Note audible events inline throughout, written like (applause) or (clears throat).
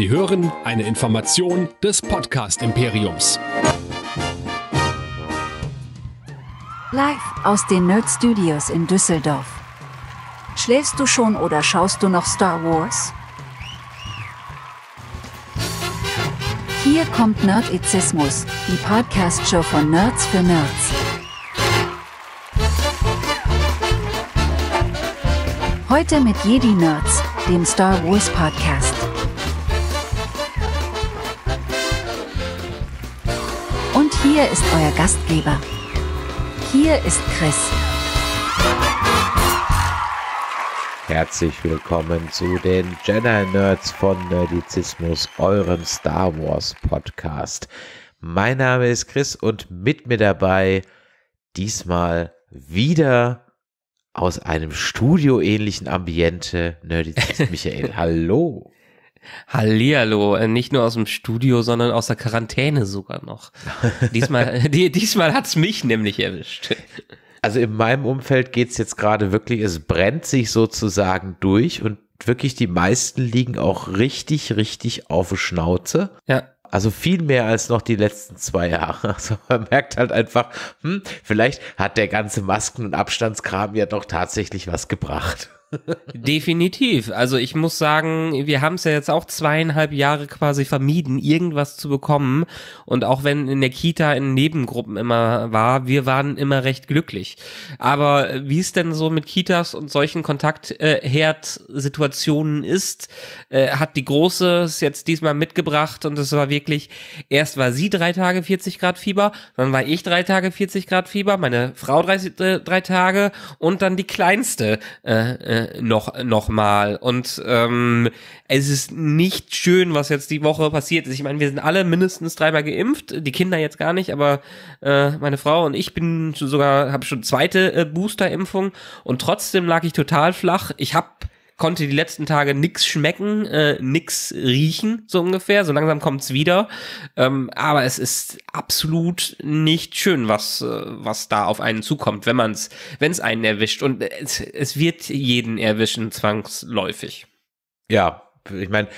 Sie hören eine Information des Podcast Imperiums. Live aus den Nerd Studios in Düsseldorf. Schläfst du schon oder schaust du noch Star Wars? Hier kommt Nerdizismus, die Podcast-Show von Nerds für Nerds. Heute mit Jedi Nerds, dem Star Wars Podcast. Hier ist euer Gastgeber. Hier ist Chris. Herzlich willkommen zu den Jedi Nerds von Nerdizismus, eurem Star Wars Podcast. Mein Name ist Chris und mit mir dabei diesmal wieder aus einem studioähnlichen Ambiente Nerdizist Michael. (laughs) Hallo. Hallihallo, äh, nicht nur aus dem Studio, sondern aus der Quarantäne sogar noch. diesmal (laughs) die, diesmal hat's mich nämlich erwischt. Also in meinem Umfeld geht es jetzt gerade wirklich, es brennt sich sozusagen durch und wirklich die meisten liegen auch richtig, richtig auf Schnauze. Ja. Also viel mehr als noch die letzten zwei Jahre. (laughs) Also man merkt halt einfach, hm, vielleicht hat der ganze Masken- und Abstandskram ja doch tatsächlich was gebracht. Definitiv. Also ich muss sagen, wir haben es ja jetzt auch zweieinhalb Jahre quasi vermieden, irgendwas zu bekommen. Und auch wenn in der Kita in Nebengruppen immer war, wir waren immer recht glücklich. Aber wie es denn so mit Kitas und solchen Kontaktherdsituationen äh, ist, äh, hat die Große es jetzt diesmal mitgebracht und es war wirklich, erst war sie drei Tage 40 Grad Fieber, dann war ich drei Tage 40 Grad Fieber, meine Frau drei, äh, drei Tage und dann die Kleinste. Äh, äh noch noch mal Und ähm, es ist nicht schön, was jetzt die Woche passiert ist. Ich meine, wir sind alle mindestens dreimal geimpft, die Kinder jetzt gar nicht, aber äh, meine Frau und ich bin sogar, habe schon zweite äh, Boosterimpfung und trotzdem lag ich total flach. Ich habe konnte die letzten Tage nichts schmecken, äh, nix riechen, so ungefähr. So langsam kommt es wieder. Ähm, aber es ist absolut nicht schön, was, äh, was da auf einen zukommt, wenn es einen erwischt. Und es, es wird jeden erwischen, zwangsläufig. Ja, ich meine,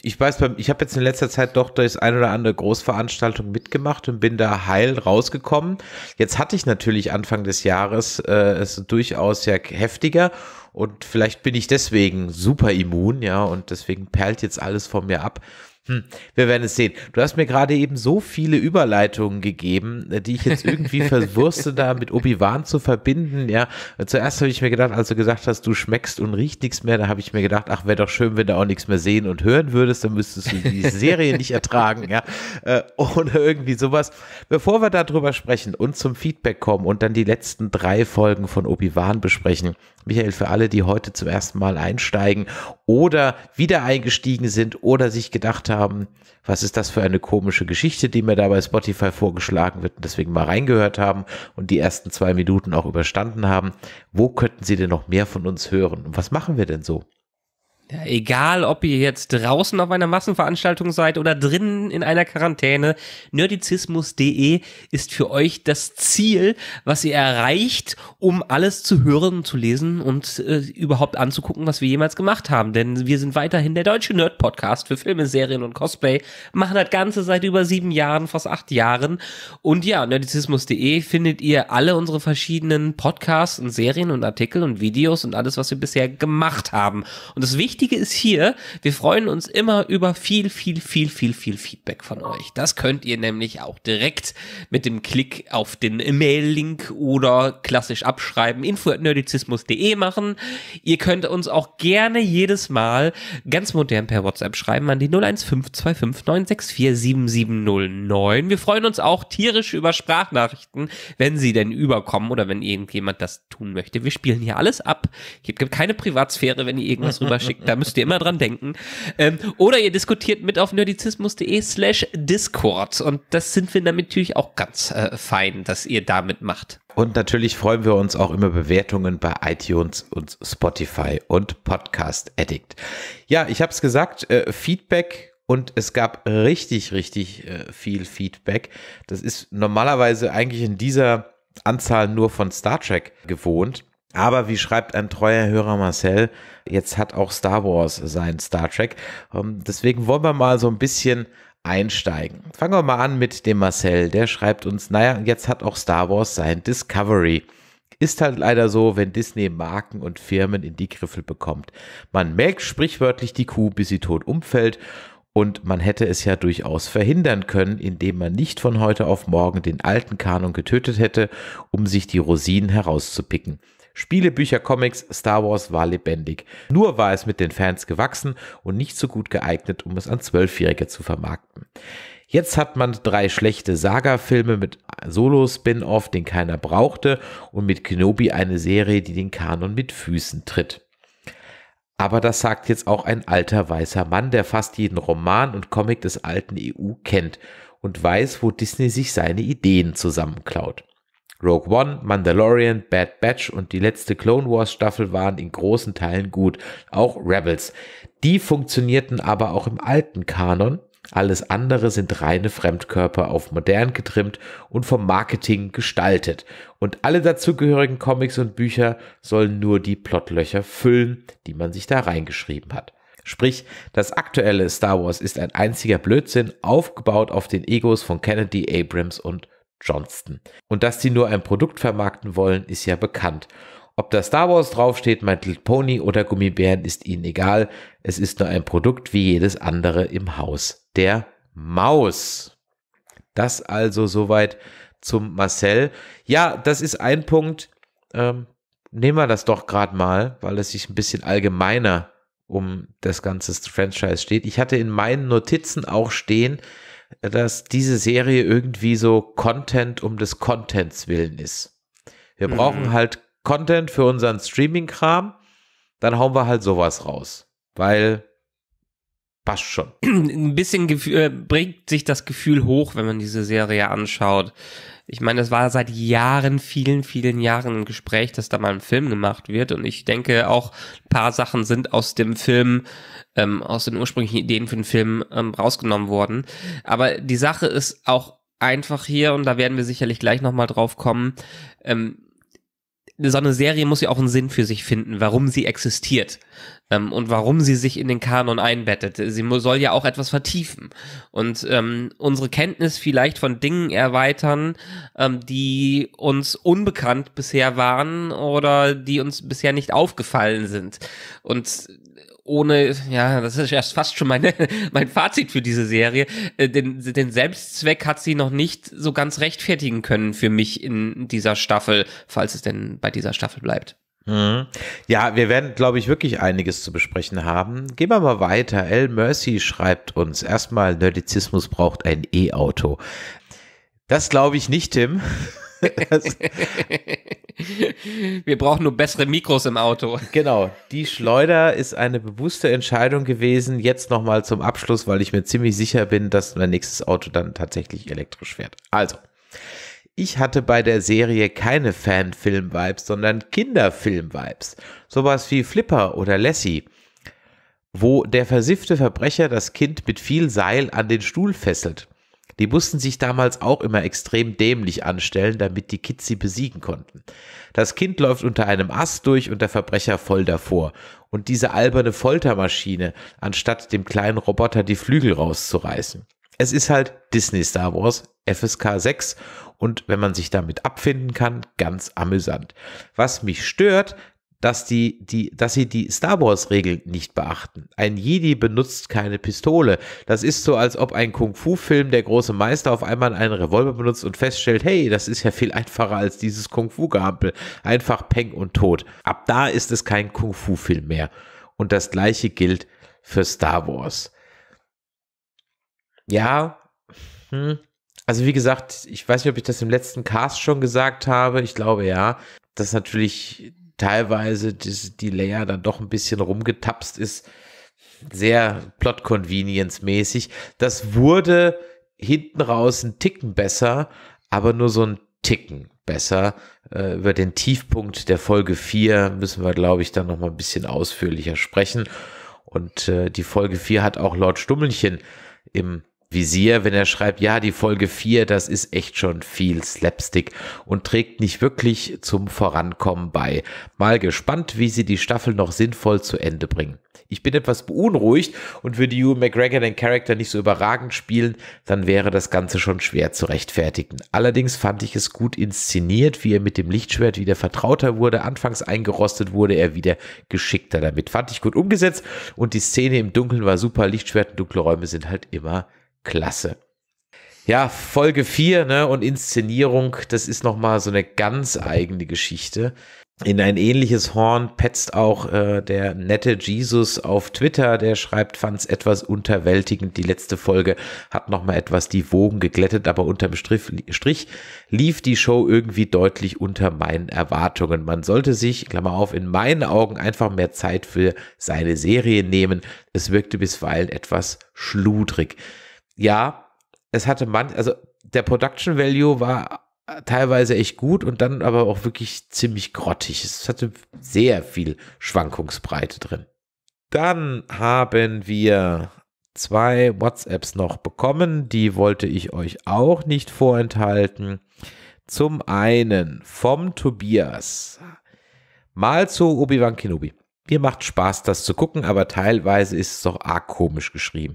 ich weiß, ich habe jetzt in letzter Zeit doch durchs ein oder andere Großveranstaltung mitgemacht und bin da heil rausgekommen. Jetzt hatte ich natürlich Anfang des Jahres äh, es durchaus ja heftiger und vielleicht bin ich deswegen super immun, ja, und deswegen perlt jetzt alles von mir ab. Hm, wir werden es sehen. Du hast mir gerade eben so viele Überleitungen gegeben, äh, die ich jetzt irgendwie (laughs) verwurste, da mit Obi-Wan zu verbinden. Ja, zuerst habe ich mir gedacht, als du gesagt hast, du schmeckst und riechst nichts mehr, da habe ich mir gedacht, ach, wäre doch schön, wenn du auch nichts mehr sehen und hören würdest, dann müsstest du die Serie nicht ertragen, ja, äh, oder irgendwie sowas. Bevor wir darüber sprechen und zum Feedback kommen und dann die letzten drei Folgen von Obi-Wan besprechen, Michael, für alle, die heute zum ersten Mal einsteigen oder wieder eingestiegen sind oder sich gedacht haben, was ist das für eine komische Geschichte, die mir da bei Spotify vorgeschlagen wird und deswegen mal reingehört haben und die ersten zwei Minuten auch überstanden haben. Wo könnten Sie denn noch mehr von uns hören? Und was machen wir denn so? Ja, egal, ob ihr jetzt draußen auf einer Massenveranstaltung seid oder drinnen in einer Quarantäne, nerdizismus.de ist für euch das Ziel, was ihr erreicht, um alles zu hören, zu lesen und äh, überhaupt anzugucken, was wir jemals gemacht haben. Denn wir sind weiterhin der deutsche Nerd-Podcast für Filme, Serien und Cosplay, machen das Ganze seit über sieben Jahren, fast acht Jahren. Und ja, nerdizismus.de findet ihr alle unsere verschiedenen Podcasts und Serien und Artikel und Videos und alles, was wir bisher gemacht haben. Und das Wichtigste Wichtige ist hier, wir freuen uns immer über viel, viel, viel, viel, viel Feedback von euch. Das könnt ihr nämlich auch direkt mit dem Klick auf den Mail-Link oder klassisch abschreiben, info.nerdizismus.de machen. Ihr könnt uns auch gerne jedes Mal ganz modern per WhatsApp schreiben an die 0152596477009. Wir freuen uns auch tierisch über Sprachnachrichten, wenn sie denn überkommen oder wenn irgendjemand das tun möchte. Wir spielen hier alles ab. Es gibt keine Privatsphäre, wenn ihr irgendwas rüber (laughs) da müsst ihr immer dran denken. Ähm, oder ihr diskutiert mit auf nerdizismus.de slash Discord. Und das sind wir natürlich auch ganz äh, fein, dass ihr damit macht. Und natürlich freuen wir uns auch über Bewertungen bei iTunes und Spotify und Podcast Addict. Ja, ich habe es gesagt, äh, Feedback und es gab richtig, richtig äh, viel Feedback. Das ist normalerweise eigentlich in dieser Anzahl nur von Star Trek gewohnt. Aber wie schreibt ein treuer Hörer Marcel, jetzt hat auch Star Wars sein Star Trek. Ähm, deswegen wollen wir mal so ein bisschen einsteigen. Fangen wir mal an mit dem Marcel. Der schreibt uns, naja, jetzt hat auch Star Wars sein Discovery. Ist halt leider so, wenn Disney Marken und Firmen in die Griffel bekommt. Man melkt sprichwörtlich die Kuh, bis sie tot umfällt. Und man hätte es ja durchaus verhindern können, indem man nicht von heute auf morgen den alten Kanon getötet hätte, um sich die Rosinen herauszupicken. Spiele, Bücher, Comics, Star Wars war lebendig. Nur war es mit den Fans gewachsen und nicht so gut geeignet, um es an Zwölfjährige zu vermarkten. Jetzt hat man drei schlechte Saga-Filme mit Solo-Spin-Off, den keiner brauchte, und mit Kenobi eine Serie, die den Kanon mit Füßen tritt. Aber das sagt jetzt auch ein alter weißer Mann, der fast jeden Roman und Comic des alten EU kennt und weiß, wo Disney sich seine Ideen zusammenklaut. Rogue One, Mandalorian, Bad Batch und die letzte Clone Wars Staffel waren in großen Teilen gut, auch Rebels. Die funktionierten aber auch im alten Kanon. Alles andere sind reine Fremdkörper auf modern getrimmt und vom Marketing gestaltet. Und alle dazugehörigen Comics und Bücher sollen nur die Plotlöcher füllen, die man sich da reingeschrieben hat. Sprich, das aktuelle Star Wars ist ein einziger Blödsinn, aufgebaut auf den Egos von Kennedy, Abrams und Johnston. Und dass sie nur ein Produkt vermarkten wollen, ist ja bekannt. Ob da Star Wars draufsteht, My Little Pony oder Gummibären, ist ihnen egal. Es ist nur ein Produkt wie jedes andere im Haus der Maus. Das also soweit zum Marcel. Ja, das ist ein Punkt. Ähm, nehmen wir das doch gerade mal, weil es sich ein bisschen allgemeiner um das ganze Franchise steht. Ich hatte in meinen Notizen auch stehen, dass diese Serie irgendwie so Content um des Contents willen ist. Wir mhm. brauchen halt Content für unseren Streaming-Kram, dann hauen wir halt sowas raus, weil passt schon. (clears throat) Ein bisschen äh, bringt sich das Gefühl hoch, wenn man diese Serie anschaut ich meine, das war seit Jahren, vielen, vielen Jahren ein Gespräch, dass da mal ein Film gemacht wird. Und ich denke auch, ein paar Sachen sind aus dem Film, ähm, aus den ursprünglichen Ideen für den Film ähm, rausgenommen worden. Aber die Sache ist auch einfach hier, und da werden wir sicherlich gleich nochmal drauf kommen, ähm, so eine Serie muss ja auch einen Sinn für sich finden, warum sie existiert ähm, und warum sie sich in den Kanon einbettet. Sie soll ja auch etwas vertiefen und ähm, unsere Kenntnis vielleicht von Dingen erweitern, ähm, die uns unbekannt bisher waren oder die uns bisher nicht aufgefallen sind. Und ohne, ja, das ist erst fast schon meine, (laughs) mein Fazit für diese Serie. Äh, den, den Selbstzweck hat sie noch nicht so ganz rechtfertigen können für mich in dieser Staffel, falls es denn bei dieser Staffel bleibt. Mhm. Ja, wir werden, glaube ich, wirklich einiges zu besprechen haben. Gehen wir mal weiter. L. Mercy schreibt uns erstmal, Nerdizismus braucht ein E-Auto. Das glaube ich nicht, Tim. (laughs) Wir brauchen nur bessere Mikros im Auto. Genau, die Schleuder ist eine bewusste Entscheidung gewesen. Jetzt nochmal zum Abschluss, weil ich mir ziemlich sicher bin, dass mein nächstes Auto dann tatsächlich elektrisch fährt. Also, ich hatte bei der Serie keine Fanfilm-Vibes, sondern Kinderfilm-Vibes. Sowas wie Flipper oder Lassie wo der versiffte Verbrecher das Kind mit viel Seil an den Stuhl fesselt. Die mussten sich damals auch immer extrem dämlich anstellen, damit die Kids sie besiegen konnten. Das Kind läuft unter einem Ast durch und der Verbrecher voll davor. Und diese alberne Foltermaschine, anstatt dem kleinen Roboter die Flügel rauszureißen. Es ist halt Disney Star Wars, FSK 6 und wenn man sich damit abfinden kann, ganz amüsant. Was mich stört, dass, die, die, dass sie die Star Wars-Regeln nicht beachten. Ein Jedi benutzt keine Pistole. Das ist so, als ob ein Kung-Fu-Film der große Meister auf einmal einen Revolver benutzt und feststellt, hey, das ist ja viel einfacher als dieses Kung-Fu-Gehampel. Einfach Peng und Tod. Ab da ist es kein Kung-Fu-Film mehr. Und das gleiche gilt für Star Wars. Ja, hm. also wie gesagt, ich weiß nicht, ob ich das im letzten Cast schon gesagt habe. Ich glaube ja. dass natürlich teilweise die Layer dann doch ein bisschen rumgetapst ist. Sehr Plot-Convenience-mäßig. Das wurde hinten raus ein Ticken besser, aber nur so ein Ticken besser. Äh, über den Tiefpunkt der Folge 4 müssen wir, glaube ich, dann noch mal ein bisschen ausführlicher sprechen. Und äh, die Folge 4 hat auch Lord Stummelchen im Visier, wenn er schreibt, ja, die Folge 4, das ist echt schon viel Slapstick und trägt nicht wirklich zum Vorankommen bei. Mal gespannt, wie sie die Staffel noch sinnvoll zu Ende bringen. Ich bin etwas beunruhigt und würde Hugh McGregor den Charakter nicht so überragend spielen, dann wäre das Ganze schon schwer zu rechtfertigen. Allerdings fand ich es gut inszeniert, wie er mit dem Lichtschwert wieder vertrauter wurde. Anfangs eingerostet wurde er wieder geschickter damit. Fand ich gut umgesetzt und die Szene im Dunkeln war super. Lichtschwert und dunkle Räume sind halt immer klasse. Ja, Folge 4 ne, und Inszenierung, das ist nochmal so eine ganz eigene Geschichte. In ein ähnliches Horn petzt auch äh, der nette Jesus auf Twitter, der schreibt, fand's etwas unterwältigend. Die letzte Folge hat nochmal etwas die Wogen geglättet, aber unterm Strich, Strich lief die Show irgendwie deutlich unter meinen Erwartungen. Man sollte sich, Klammer auf, in meinen Augen einfach mehr Zeit für seine Serie nehmen. Es wirkte bisweilen etwas schludrig ja, es hatte man, also der Production Value war äh, teilweise echt gut und dann aber auch wirklich ziemlich grottig. Es hatte sehr viel Schwankungsbreite drin. Dann haben wir zwei WhatsApps noch bekommen, die wollte ich euch auch nicht vorenthalten. Zum einen vom Tobias. Mal zu Obi-Wan Kenobi. Mir macht Spaß, das zu gucken, aber teilweise ist es doch arg komisch geschrieben.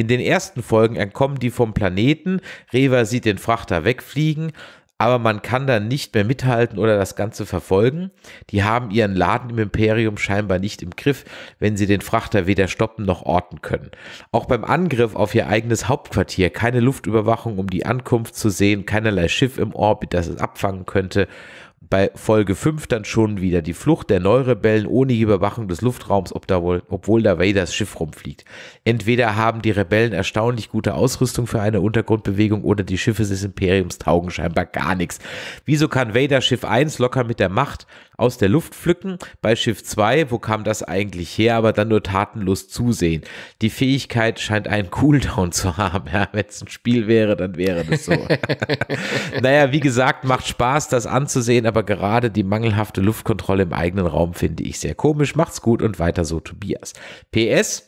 In den ersten Folgen entkommen die vom Planeten, Reva sieht den Frachter wegfliegen, aber man kann dann nicht mehr mithalten oder das Ganze verfolgen. Die haben ihren Laden im Imperium scheinbar nicht im Griff, wenn sie den Frachter weder stoppen noch orten können. Auch beim Angriff auf ihr eigenes Hauptquartier keine Luftüberwachung, um die Ankunft zu sehen, keinerlei Schiff im Orbit, das es abfangen könnte bei Folge 5 dann schon wieder die Flucht der Neurebellen ohne die Überwachung des Luftraums, ob da wohl, obwohl da Vaders Schiff rumfliegt. Entweder haben die Rebellen erstaunlich gute Ausrüstung für eine Untergrundbewegung oder die Schiffe des Imperiums taugen scheinbar gar nichts. Wieso kann Vader Schiff 1 locker mit der Macht aus der Luft pflücken? Bei Schiff 2, wo kam das eigentlich her, aber dann nur tatenlos zusehen? Die Fähigkeit scheint einen Cooldown zu haben. Ja, wenn es ein Spiel wäre, dann wäre das so. (laughs) naja, wie gesagt, macht Spaß, das anzusehen, aber aber gerade die mangelhafte Luftkontrolle im eigenen Raum finde ich sehr komisch. Macht's gut und weiter so, Tobias. PS,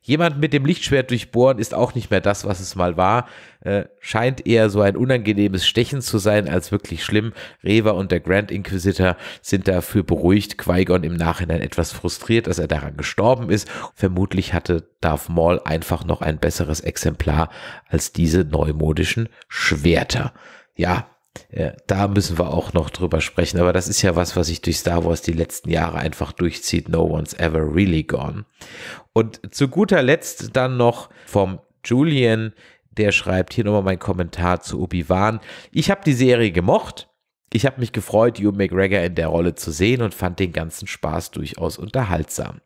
Jemand mit dem Lichtschwert durchbohren ist auch nicht mehr das, was es mal war. Äh, scheint eher so ein unangenehmes Stechen zu sein, als wirklich schlimm. Reva und der Grand Inquisitor sind dafür beruhigt. Qui-Gon im Nachhinein etwas frustriert, dass er daran gestorben ist. Vermutlich hatte Darth Maul einfach noch ein besseres Exemplar als diese neumodischen Schwerter. Ja, ja, da müssen wir auch noch drüber sprechen, aber das ist ja was, was sich durch Star Wars die letzten Jahre einfach durchzieht. No one's ever really gone. Und zu guter Letzt dann noch vom Julian, der schreibt hier nochmal mein Kommentar zu Obi-Wan. Ich habe die Serie gemocht. Ich habe mich gefreut, Hugh McGregor in der Rolle zu sehen und fand den ganzen Spaß durchaus unterhaltsam.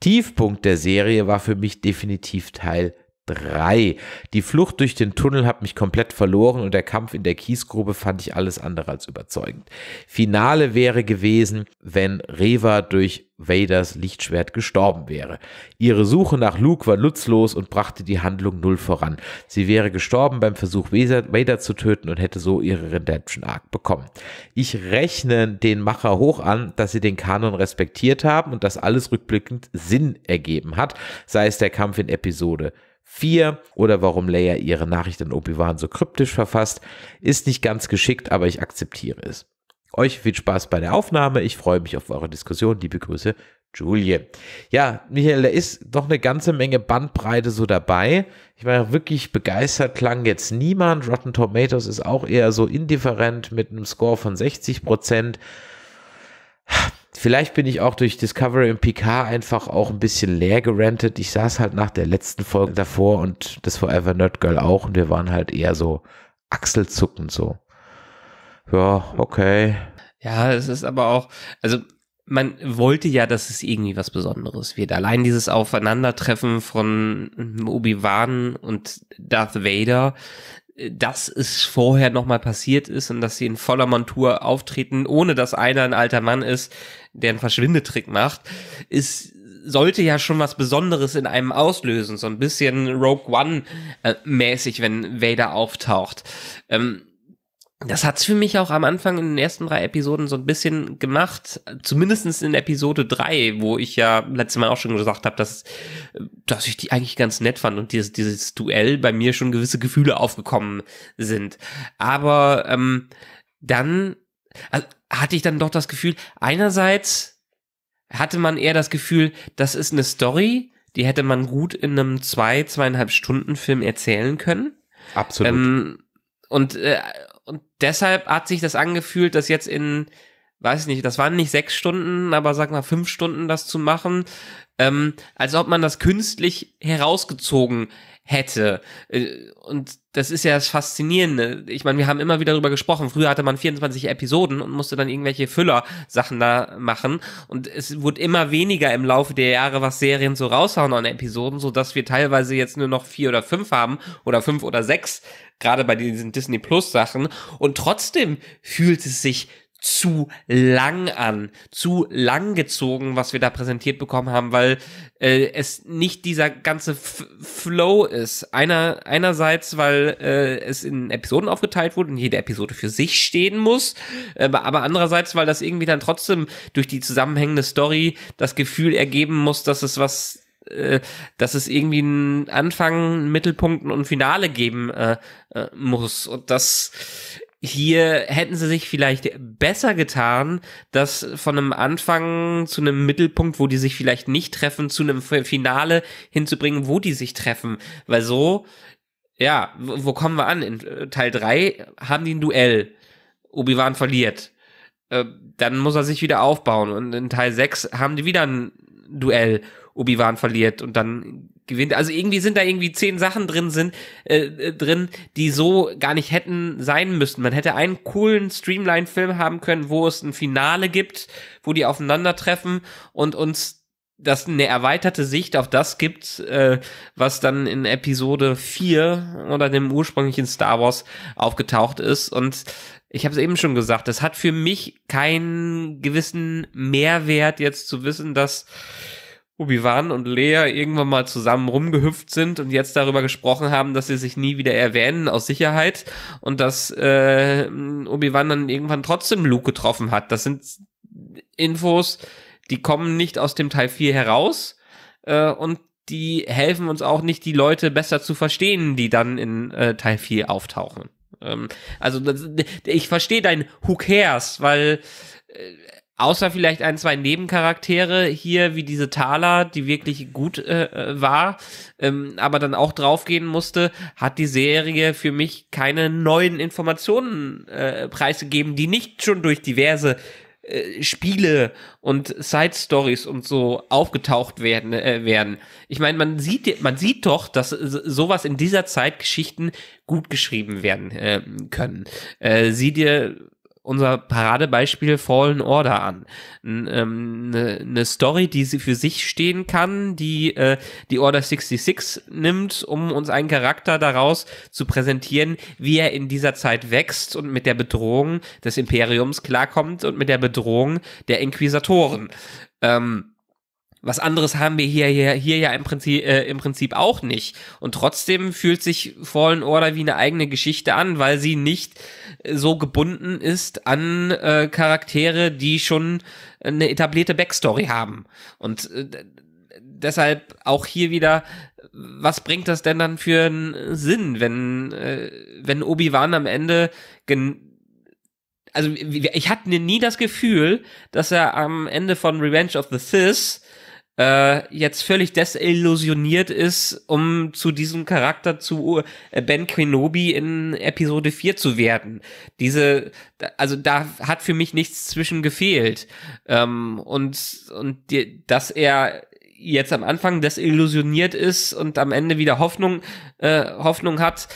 Tiefpunkt der Serie war für mich definitiv Teil 3. Die Flucht durch den Tunnel hat mich komplett verloren und der Kampf in der Kiesgrube fand ich alles andere als überzeugend. Finale wäre gewesen, wenn Reva durch Vaders Lichtschwert gestorben wäre. Ihre Suche nach Luke war nutzlos und brachte die Handlung null voran. Sie wäre gestorben beim Versuch, Vader zu töten und hätte so ihre Redemption Arc bekommen. Ich rechne den Macher hoch an, dass sie den Kanon respektiert haben und dass alles rückblickend Sinn ergeben hat, sei es der Kampf in Episode 4 oder warum Leia ihre Nachricht an Obi-Wan so kryptisch verfasst. Ist nicht ganz geschickt, aber ich akzeptiere es. Euch viel Spaß bei der Aufnahme. Ich freue mich auf eure Diskussion. Liebe Grüße, Julie. Ja, Michael, da ist doch eine ganze Menge Bandbreite so dabei. Ich war wirklich begeistert, klang jetzt niemand. Rotten Tomatoes ist auch eher so indifferent mit einem Score von 60 Prozent. Vielleicht bin ich auch durch Discovery und PK einfach auch ein bisschen leer gerantet. Ich saß halt nach der letzten Folge davor und das Forever Nerd Girl auch und wir waren halt eher so achselzuckend so. Ja, okay. Ja, es ist aber auch, also man wollte ja, dass es irgendwie was Besonderes wird. Allein dieses Aufeinandertreffen von Obi-Wan und Darth Vader dass es vorher nochmal passiert ist und dass sie in voller Montur auftreten, ohne dass einer ein alter Mann ist, der einen Verschwindetrick macht, ist sollte ja schon was Besonderes in einem auslösen, so ein bisschen Rogue One äh, mäßig, wenn Vader auftaucht. Ähm, das hat's für mich auch am Anfang in den ersten drei Episoden so ein bisschen gemacht, zumindestens in Episode drei, wo ich ja letztes Mal auch schon gesagt habe, dass, dass ich die eigentlich ganz nett fand und dieses, dieses Duell bei mir schon gewisse Gefühle aufgekommen sind. Aber ähm, dann also, hatte ich dann doch das Gefühl, einerseits hatte man eher das Gefühl, das ist eine Story, die hätte man gut in einem zwei, zweieinhalb Stunden Film erzählen können. Absolut. Ähm, und, äh, und deshalb hat sich das angefühlt, dass jetzt in, weiß nicht, das waren nicht sechs Stunden, aber sag mal fünf Stunden das zu machen, ähm, als ob man das künstlich herausgezogen hätte. Äh, und das ist ja das Faszinierende. Ich meine, wir haben immer wieder darüber gesprochen. Früher hatte man 24 Episoden und musste dann irgendwelche Füller-Sachen da machen. Und es wurde immer weniger im Laufe der Jahre, was Serien so raushauen an Episoden, so dass wir teilweise jetzt nur noch vier oder fünf haben oder fünf oder sechs, gerade bei diesen Disney Plus Sachen. Und trotzdem fühlt es sich zu lang an, zu lang gezogen, was wir da präsentiert bekommen haben, weil äh, es nicht dieser ganze F Flow ist. Einer, einerseits, weil äh, es in Episoden aufgeteilt wurde und jede Episode für sich stehen muss, äh, aber andererseits, weil das irgendwie dann trotzdem durch die zusammenhängende Story das Gefühl ergeben muss, dass es was äh, dass es irgendwie einen Anfang, einen Mittelpunkt und ein Finale geben äh, äh, muss. Und das hier hätten sie sich vielleicht besser getan, das von einem Anfang zu einem Mittelpunkt, wo die sich vielleicht nicht treffen, zu einem Finale hinzubringen, wo die sich treffen. Weil so, ja, wo kommen wir an? In äh, Teil 3 haben die ein Duell. Obi-Wan verliert. Äh, dann muss er sich wieder aufbauen. Und in Teil 6 haben die wieder ein Duell. Obi-Wan verliert und dann gewinnt. Also irgendwie sind da irgendwie zehn Sachen drin sind, äh, äh, drin, die so gar nicht hätten sein müssen. Man hätte einen coolen Streamline-Film haben können, wo es ein Finale gibt, wo die aufeinandertreffen und uns das eine erweiterte Sicht auf das gibt, äh, was dann in Episode 4 oder dem ursprünglichen Star Wars aufgetaucht ist. Und ich habe es eben schon gesagt, das hat für mich keinen gewissen Mehrwert, jetzt zu wissen, dass Obi-Wan und Leia irgendwann mal zusammen rumgehüpft sind und jetzt darüber gesprochen haben, dass sie sich nie wieder erwähnen aus Sicherheit und dass äh, Obi-Wan dann irgendwann trotzdem Luke getroffen hat. Das sind Infos, die kommen nicht aus dem Teil 4 heraus äh, und die helfen uns auch nicht, die Leute besser zu verstehen, die dann in äh, Teil 4 auftauchen. Ähm, also das, ich verstehe dein Who cares, weil äh, Außer vielleicht ein, zwei Nebencharaktere hier, wie diese Thaler, die wirklich gut äh, äh, war, ähm, aber dann auch draufgehen musste, hat die Serie für mich keine neuen Informationen äh, preisgegeben, die nicht schon durch diverse äh, Spiele und Side Stories und so aufgetaucht werden äh, werden. Ich meine, man sieht man sieht doch, dass sowas in dieser Zeit Geschichten gut geschrieben werden äh, können. Äh, sieh dir unser Paradebeispiel Fallen Order an. Eine ähm, ne, ne Story, die sie für sich stehen kann, die äh, die Order 66 nimmt, um uns einen Charakter daraus zu präsentieren, wie er in dieser Zeit wächst und mit der Bedrohung des Imperiums klarkommt und mit der Bedrohung der Inquisitoren. Ähm, was anderes haben wir hier, hier, hier ja im Prinzip, äh, im Prinzip auch nicht. Und trotzdem fühlt sich Fallen Order wie eine eigene Geschichte an, weil sie nicht äh, so gebunden ist an äh, Charaktere, die schon eine etablierte Backstory haben. Und äh, deshalb auch hier wieder, was bringt das denn dann für einen Sinn, wenn, äh, wenn Obi-Wan am Ende gen also ich hatte nie das Gefühl, dass er am Ende von Revenge of the Sith äh, jetzt völlig desillusioniert ist, um zu diesem Charakter zu äh, Ben Kenobi in Episode 4 zu werden. Diese, also da hat für mich nichts zwischen gefehlt. Ähm, und, und die, dass er jetzt am Anfang desillusioniert ist und am Ende wieder Hoffnung, äh, Hoffnung hat,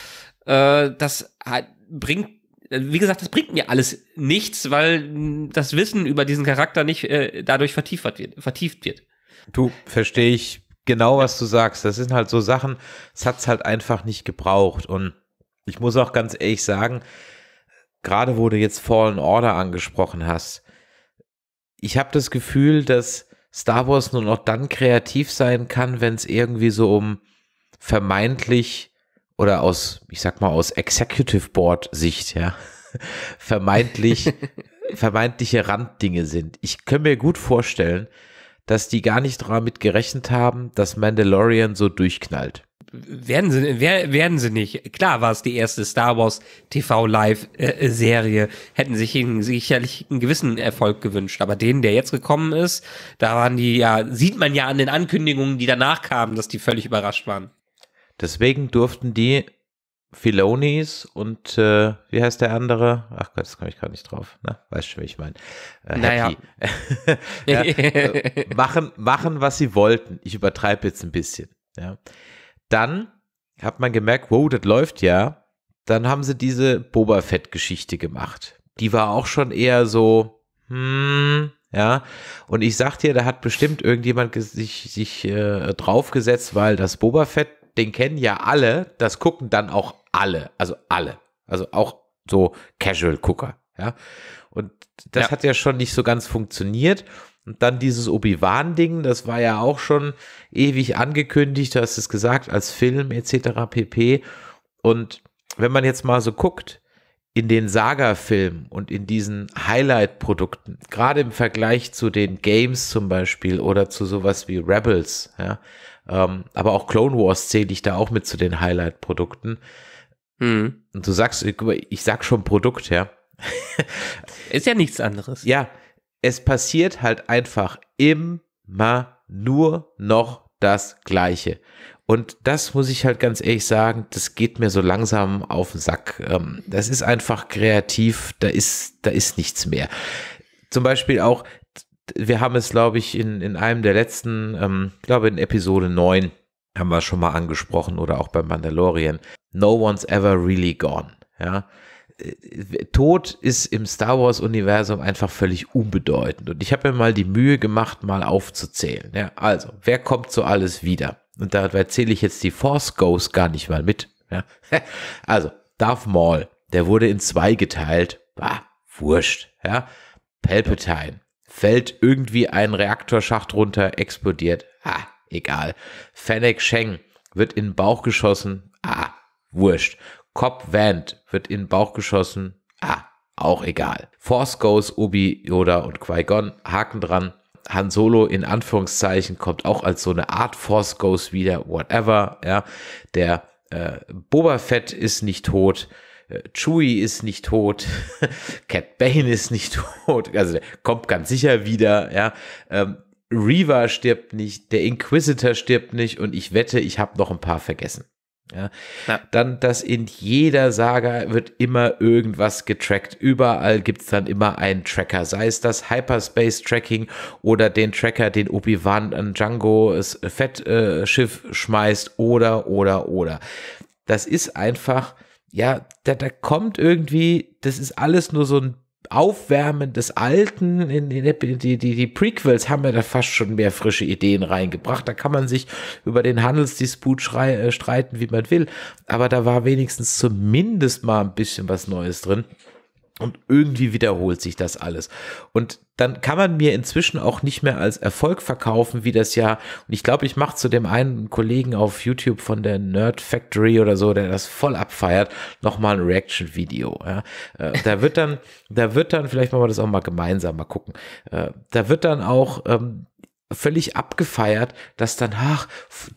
äh, das hat, bringt wie gesagt, das bringt mir alles nichts, weil das Wissen über diesen Charakter nicht äh, dadurch vertieft wird, vertieft wird. Du, verstehe ich genau, was du sagst. Das sind halt so Sachen, es hat es halt einfach nicht gebraucht. Und ich muss auch ganz ehrlich sagen, gerade wo du jetzt Fallen Order angesprochen hast, ich habe das Gefühl, dass Star Wars nur noch dann kreativ sein kann, wenn es irgendwie so um vermeintlich oder aus, ich sag mal, aus Executive Board Sicht, ja, (laughs) vermeintlich, (laughs) vermeintliche Randdinge sind. Ich kann mir gut vorstellen, dass die gar nicht damit gerechnet haben, dass Mandalorian so durchknallt. Werden sie, werden sie nicht. Klar war es die erste Star Wars TV Live äh, Serie. Hätten sich ihnen sicherlich einen gewissen Erfolg gewünscht. Aber denen, der jetzt gekommen ist, da waren die ja, sieht man ja an den Ankündigungen, die danach kamen, dass die völlig überrascht waren. Deswegen durften die Filonis und äh, wie heißt der andere? Ach Gott, das komme ich gar nicht drauf. Ne? Weißt du, wie ich meine. Äh, naja. ja, (laughs) äh, machen, machen, was sie wollten. Ich übertreibe jetzt ein bisschen. Ja. Dann hat man gemerkt, wow, das läuft ja. Dann haben sie diese Boba Fett-Geschichte gemacht. Die war auch schon eher so, hm, ja. Und ich sag dir, da hat bestimmt irgendjemand sich, sich äh, draufgesetzt, weil das Boba Fett, den kennen ja alle, das gucken dann auch alle, also alle, also auch so Casual Gucker, ja. Und das ja. hat ja schon nicht so ganz funktioniert. Und dann dieses Obi-Wan-Ding, das war ja auch schon ewig angekündigt, du hast es gesagt, als Film etc. pp. Und wenn man jetzt mal so guckt, in den Saga-Filmen und in diesen Highlight-Produkten, gerade im Vergleich zu den Games zum Beispiel oder zu sowas wie Rebels, ja, ähm, aber auch Clone Wars zähle ich da auch mit zu den Highlight-Produkten, Mhm. Und du sagst, äh, ich sag schon Produkt, ja. (laughs) Ist ja nichts anderes. Ja, es passiert halt einfach immer nur noch das Gleiche. Und das muss ich halt ganz ehrlich sagen, das geht mir so langsam auf den Sack. Ähm, das ist einfach kreativ, da ist, da ist nichts mehr. Zum Beispiel auch, wir haben es, glaube ich, in, in einem der letzten, ähm, ich glaube in Episode 9 haben wir es schon mal angesprochen oder auch beim Mandalorian. No one's ever really gone. Ja? Tod ist im Star Wars-Universum einfach völlig unbedeutend. Und ich habe mir mal die Mühe gemacht, mal aufzuzählen. Ja? Also, wer kommt so alles wieder? Und da erzähle ich jetzt die Force Ghost gar nicht mal mit. Ja? (laughs) Also, Darth Maul, der wurde in zwei geteilt. Bah, wurscht. Ja? Palpatine, fällt irgendwie ein Reaktorschacht runter, explodiert. Ah, egal. Fennec Sheng wird in den Bauch geschossen. Ah, Wurscht. Cop Vant wird in den Bauch geschossen. Ah, auch egal. Force Goes, Obi, Yoda und Qui-Gon, Haken dran. Han Solo in Anführungszeichen kommt auch als so eine Art Force Goes wieder, whatever. Ja, der äh, Boba Fett ist nicht tot. Äh, Chewie ist nicht tot, (laughs) Cat Bane ist nicht tot, also der kommt ganz sicher wieder, ja. Ähm, Reaver stirbt nicht, der Inquisitor stirbt nicht und ich wette, ich habe noch ein paar vergessen. Ja. ja. Dann, dass in jeder Saga wird immer irgendwas getrackt. Überall gibt es dann immer einen Tracker, sei es das Hyperspace-Tracking oder den Tracker, den Obi-Wan an Django Fettschiff äh, schmeißt oder, oder, oder. Das ist einfach, ja, da, da kommt irgendwie, das ist alles nur so ein Aufwärmen des Alten, in die, die, die, die Prequels haben ja da fast schon mehr frische Ideen reingebracht. Da kann man sich über den Handelsdisput schrei, äh, streiten, wie man will. Aber da war wenigstens zumindest mal ein bisschen was Neues drin. Und irgendwie wiederholt sich das alles. Und dann kann man mir inzwischen auch nicht mehr als Erfolg verkaufen, wie das ja, und ich glaube, ich mache zu dem einen Kollegen auf YouTube von der Nerd Factory oder so, der das voll abfeiert, nochmal ein Reaction-Video. Ja. Äh, da wird dann, da wird dann, vielleicht machen wir das auch mal gemeinsam mal gucken, äh, da wird dann auch ähm, völlig abgefeiert, dass dann, ach,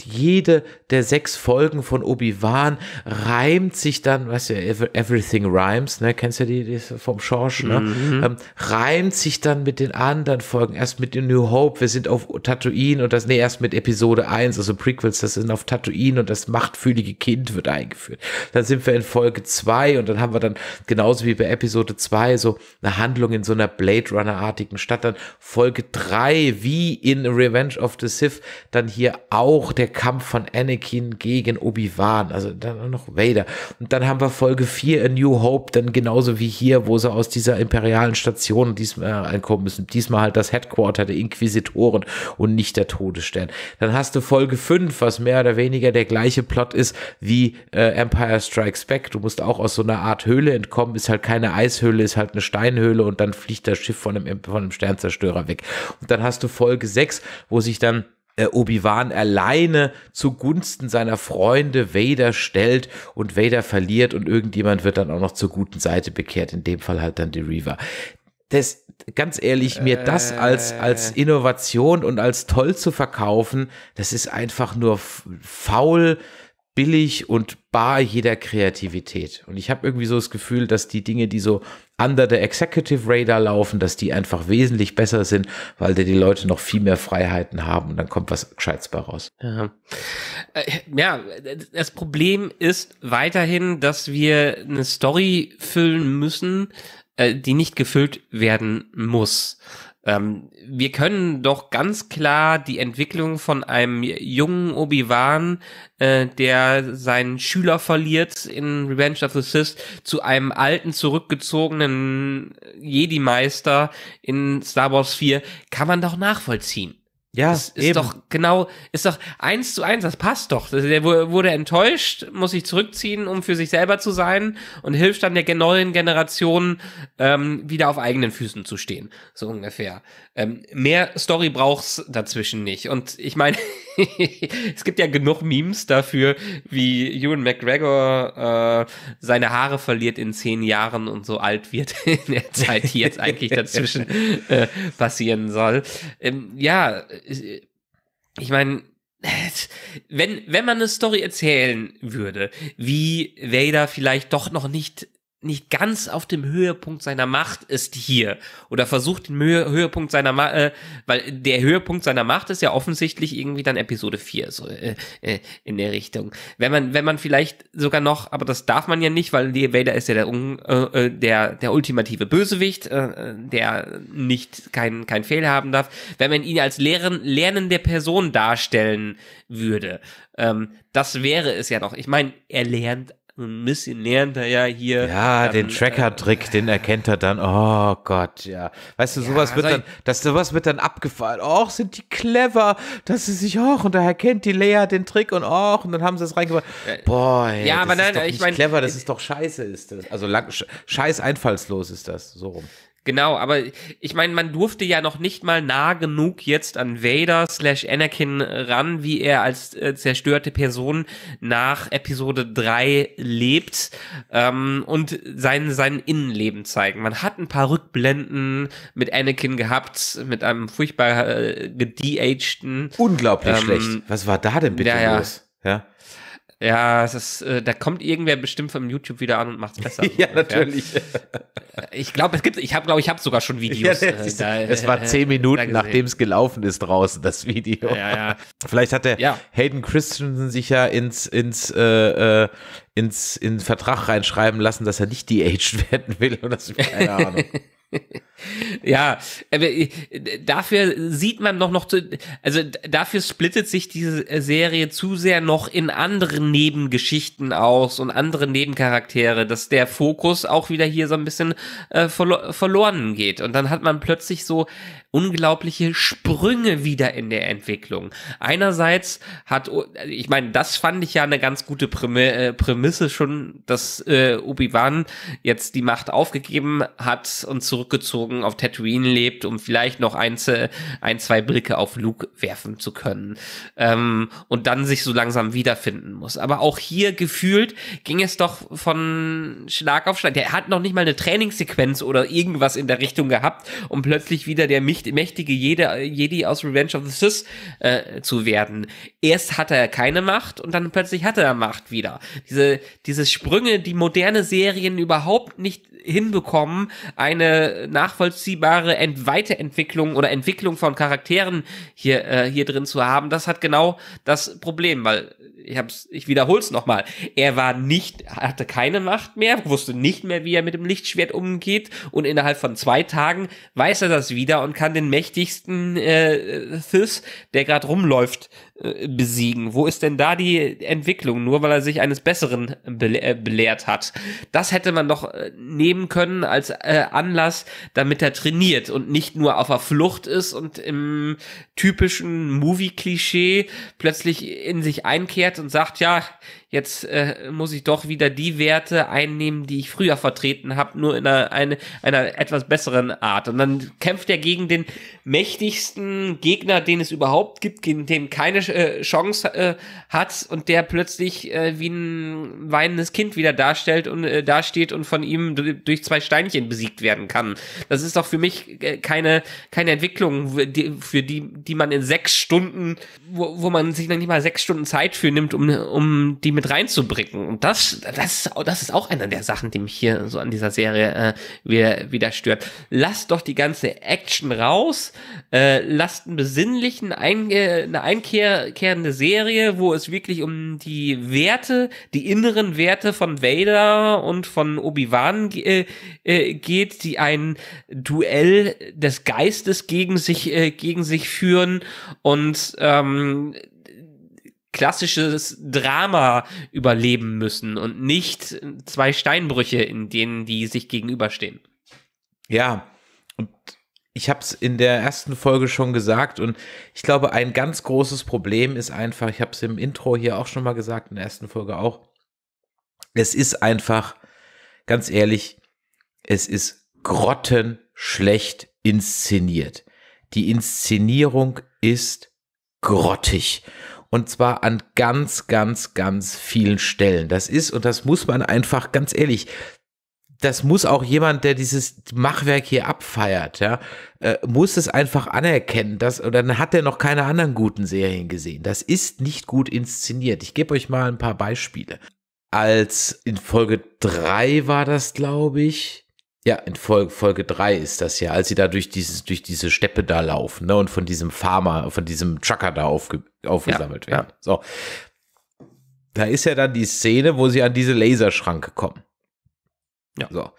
jede der sechs Folgen von Obi-Wan reimt sich dann, weißt du, Everything Rhymes, ne, kennst du die, die vom Schorsch, ne, mhm. ähm, reimt sich dann mit den anderen Folgen, erst mit New Hope, wir sind auf Tatooine und das, ne, erst mit Episode 1, also Prequels, das sind auf Tatooine und das machtfühlige Kind wird eingeführt. Dann sind wir in Folge 2 und dann haben wir dann, genauso wie bei Episode 2, so eine Handlung in so einer Blade Runner-artigen Stadt, dann Folge 3, wie in in Revenge of the Sith dann hier auch der Kampf von Anakin gegen Obi-Wan, also dann noch Vader. Und dann haben wir Folge 4 A New Hope, dann genauso wie hier, wo sie aus dieser imperialen Station diesmal ankommen müssen. Diesmal halt das Headquarter der Inquisitoren und nicht der Todesstern. Dann hast du Folge 5, was mehr oder weniger der gleiche Plot ist wie äh, Empire Strikes Back. Du musst auch aus so einer Art Höhle entkommen, ist halt keine Eishöhle, ist halt eine Steinhöhle und dann fliegt das Schiff von einem, von einem Sternzerstörer weg. Und dann hast du Folge 6, 6, wo sich dann äh, Obi-Wan alleine zugunsten seiner Freunde Vader stellt und Vader verliert und irgendjemand wird dann auch noch zur guten Seite bekehrt, in dem Fall halt dann die Reaver. Das, ganz ehrlich, mir das als, äh. als Innovation und als toll zu verkaufen, das ist einfach nur faul, billig und bar jeder Kreativität. Und ich habe irgendwie so das Gefühl, dass die Dinge, die so under the Executive Radar laufen, dass die einfach wesentlich besser sind, weil da die Leute noch viel mehr Freiheiten haben und dann kommt was Gescheites bei raus. Ja. Äh, ja, das Problem ist weiterhin, dass wir eine Story füllen müssen, äh, die nicht gefüllt werden muss. Ähm, wir können doch ganz klar die Entwicklung von einem jungen Obi-Wan, äh, der seinen Schüler verliert in Revenge of the Sith, zu einem alten, zurückgezogenen Jedi-Meister in Star Wars 4, kann man doch nachvollziehen. Ja, das ist eben. doch genau, ist doch eins zu eins, das passt doch. Der wurde enttäuscht, muss sich zurückziehen, um für sich selber zu sein und hilft dann der neuen Generation ähm, wieder auf eigenen Füßen zu stehen, so ungefähr. Ähm, mehr Story braucht's dazwischen nicht. Und ich meine, (laughs) es gibt ja genug Memes dafür, wie Ewan McGregor äh, seine Haare verliert in zehn Jahren und so alt wird (laughs) in der Zeit, die jetzt eigentlich dazwischen (laughs) äh, passieren soll. Ähm, ja, äh, ich meine, (laughs) wenn, wenn man eine Story erzählen würde, wie Vader vielleicht doch noch nicht nicht ganz auf dem Höhepunkt seiner Macht ist hier oder versucht den Höhepunkt seiner Macht, äh, weil der Höhepunkt seiner Macht ist ja offensichtlich irgendwie dann Episode 4 so äh, äh, in der Richtung. Wenn man wenn man vielleicht sogar noch, aber das darf man ja nicht, weil Vader ist ja der äh, äh, der der ultimative Bösewicht, äh, der nicht keinen kein Fehler haben darf, wenn man ihn als lehren, lernende Person darstellen würde. Ähm, das wäre es ja doch. Ich meine, er lernt ein bisschen lernt er ja hier. Ja, ähm, den Tracker-Trick, äh, den erkennt er dann. Oh Gott, ja. Weißt du, sowas ja, wird also dann, dass sowas wird dann abgefahren. Och, sind die clever, dass sie sich auch und da erkennt die Lea den Trick und och und dann haben sie es reingebracht. Boah, ey, ja, das aber ist doch ich meine, clever, das äh, ist doch scheiße ist. Das. Also lang, scheiß einfallslos ist das so rum. Genau, aber ich meine, man durfte ja noch nicht mal nah genug jetzt an Vader slash Anakin ran, wie er als äh, zerstörte Person nach Episode 3 lebt ähm, und sein, sein Innenleben zeigen. Man hat ein paar Rückblenden mit Anakin gehabt, mit einem furchtbar äh, gedeagten. Unglaublich ähm, schlecht. Was war da denn bitte ja, los? Ja. ja. Ja, es ist, äh, da kommt irgendwer bestimmt vom YouTube wieder an und macht es besser. (laughs) So ja, ungefähr. natürlich. Äh, ich glaube, es gibt, ich habe, glaube ich, habe sogar schon Videos. (laughs) Ja, das, äh, da, es war äh, zehn Minuten, nachdem es gelaufen ist draußen, das Video. Ja, ja. Vielleicht hat der ja. Hayden Christensen sich ja ins, ins, äh, äh ins, in Vertrag reinschreiben lassen, dass er nicht die aged (laughs) werden will oder so. Keine Ahnung. (laughs) ja, aber äh, dafür sieht man doch noch, zu, also dafür splittet sich diese äh, Serie zu sehr noch in andere Nebengeschichten aus und andere Nebencharaktere, dass der Fokus auch wieder hier so ein bisschen äh, verlo verloren geht. Und dann hat man plötzlich so unglaubliche Sprünge wieder in der Entwicklung. Einerseits hat, ich meine, das fand ich ja eine ganz gute äh, Prämisse schon, dass äh, Obi-Wan jetzt die Macht aufgegeben hat und zu zurückgezogen auf Tatooine lebt, um vielleicht noch ein, ein zwei Blicke auf Luke werfen zu können. Ähm, und dann sich so langsam wiederfinden muss. Aber auch hier gefühlt ging es doch von Schlag auf Schlag. Der hat noch nicht mal eine Trainingssequenz oder irgendwas in der Richtung gehabt, um plötzlich wieder der mächtige Jedi aus Revenge of the Sith äh, zu werden. Erst hatte er keine Macht und dann plötzlich hatte er Macht wieder. Diese, diese Sprünge, die moderne Serien überhaupt nicht hinbekommen, eine nachvollziehbare Ent Weiterentwicklung oder Entwicklung von Charakteren hier, äh, hier drin zu haben, das hat genau das Problem, weil ich hab's, ich wiederhol's nochmal. Er war nicht, hatte keine Macht mehr, wusste nicht mehr, wie er mit dem Lichtschwert umgeht und innerhalb von zwei Tagen weiß er das wieder und kann den mächtigsten äh, Thys, der gerade rumläuft, äh, besiegen? Wo ist denn da die Entwicklung? Nur weil er sich eines Besseren äh, belehrt hat. Das hätte man doch äh, nehmen können als Anlass, damit er trainiert und nicht nur auf der Flucht ist und im typischen Movie-Klischee plötzlich in sich einkehrt und sagt, ja, jetzt äh, muss ich doch wieder die Werte einnehmen, die ich früher vertreten habe, nur in einer, eine, einer etwas besseren Art. Und dann kämpft er gegen den mächtigsten Gegner, den es überhaupt gibt, gegen den keine äh, Chance äh, hat und der plötzlich äh, wie ein weinendes Kind wieder darstellt und äh, dasteht und von ihm durch zwei Steinchen besiegt werden kann. Das ist doch für mich äh, keine, keine Entwicklung, für die, die man in sechs Stunden, wo, wo man sich noch nicht mal sechs Stunden Zeit für nimmt, um, um die mit mit reinzubricken. Und das, das, das ist auch einer der Sachen, die mich hier so an dieser Serie äh, wieder, wieder stört. Lasst doch die ganze Action raus, äh, lasst einen besinnlichen, einge eine einkehrende Serie, wo es wirklich um die Werte, die inneren Werte von Vader und von Obi-Wan äh, äh, geht, die ein Duell des Geistes gegen sich, äh, gegen sich führen und ähm, klassisches Drama überleben müssen und nicht zwei Steinbrüche, in denen die sich gegenüberstehen. Ja, und ich habe es in der ersten Folge schon gesagt und ich glaube, ein ganz großes Problem ist einfach, ich habe es im Intro hier auch schon mal gesagt, in der ersten Folge auch, es ist einfach, ganz ehrlich, es ist grottenschlecht inszeniert. Die Inszenierung ist grottig und zwar an ganz, ganz, ganz vielen Stellen. Das ist, und das muss man einfach ganz ehrlich, das muss auch jemand, der dieses Machwerk hier abfeiert, ja, äh, muss es einfach anerkennen, dass, oder dann hat er noch keine anderen guten Serien gesehen. Das ist nicht gut inszeniert. Ich gebe euch mal ein paar Beispiele. Als in Folge 3 war das, glaube ich, ja, in Folge, Folge 3 ist das ja, als sie da durch, dieses, durch diese Steppe da laufen ne, und von diesem Farmer, von diesem Trucker da aufge, aufgesammelt ja, werden. Ja. So. Da ist ja dann die Szene, wo sie an diese Laserschranke kommen. Ja. So.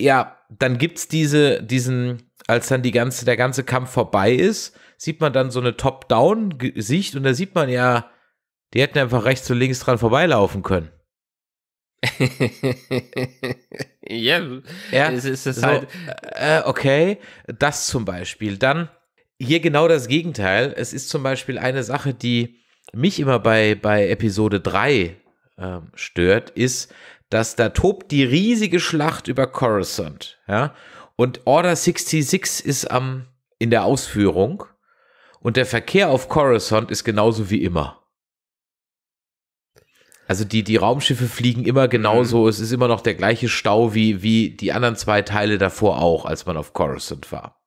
Ja, dann gibt es diese, diesen, als dann die ganze, der ganze Kampf vorbei ist, sieht man dann so eine top down gesicht und da sieht man ja, die hätten einfach rechts und links dran vorbeilaufen können yeah. Ja, es ist es so, halt. Äh, okay, das zum Beispiel. Dann hier genau das Gegenteil. Es ist zum Beispiel eine Sache, die mich immer bei, bei Episode 3 ähm, stört, ist, dass da tobt die riesige Schlacht über Coruscant. Ja? Und Order 66 ist am, in der Ausführung und der Verkehr auf Coruscant ist genauso wie immer. Also die, die Raumschiffe fliegen immer genauso, mhm. es ist immer noch der gleiche Stau wie, wie die anderen zwei Teile davor auch, als man auf Coruscant war.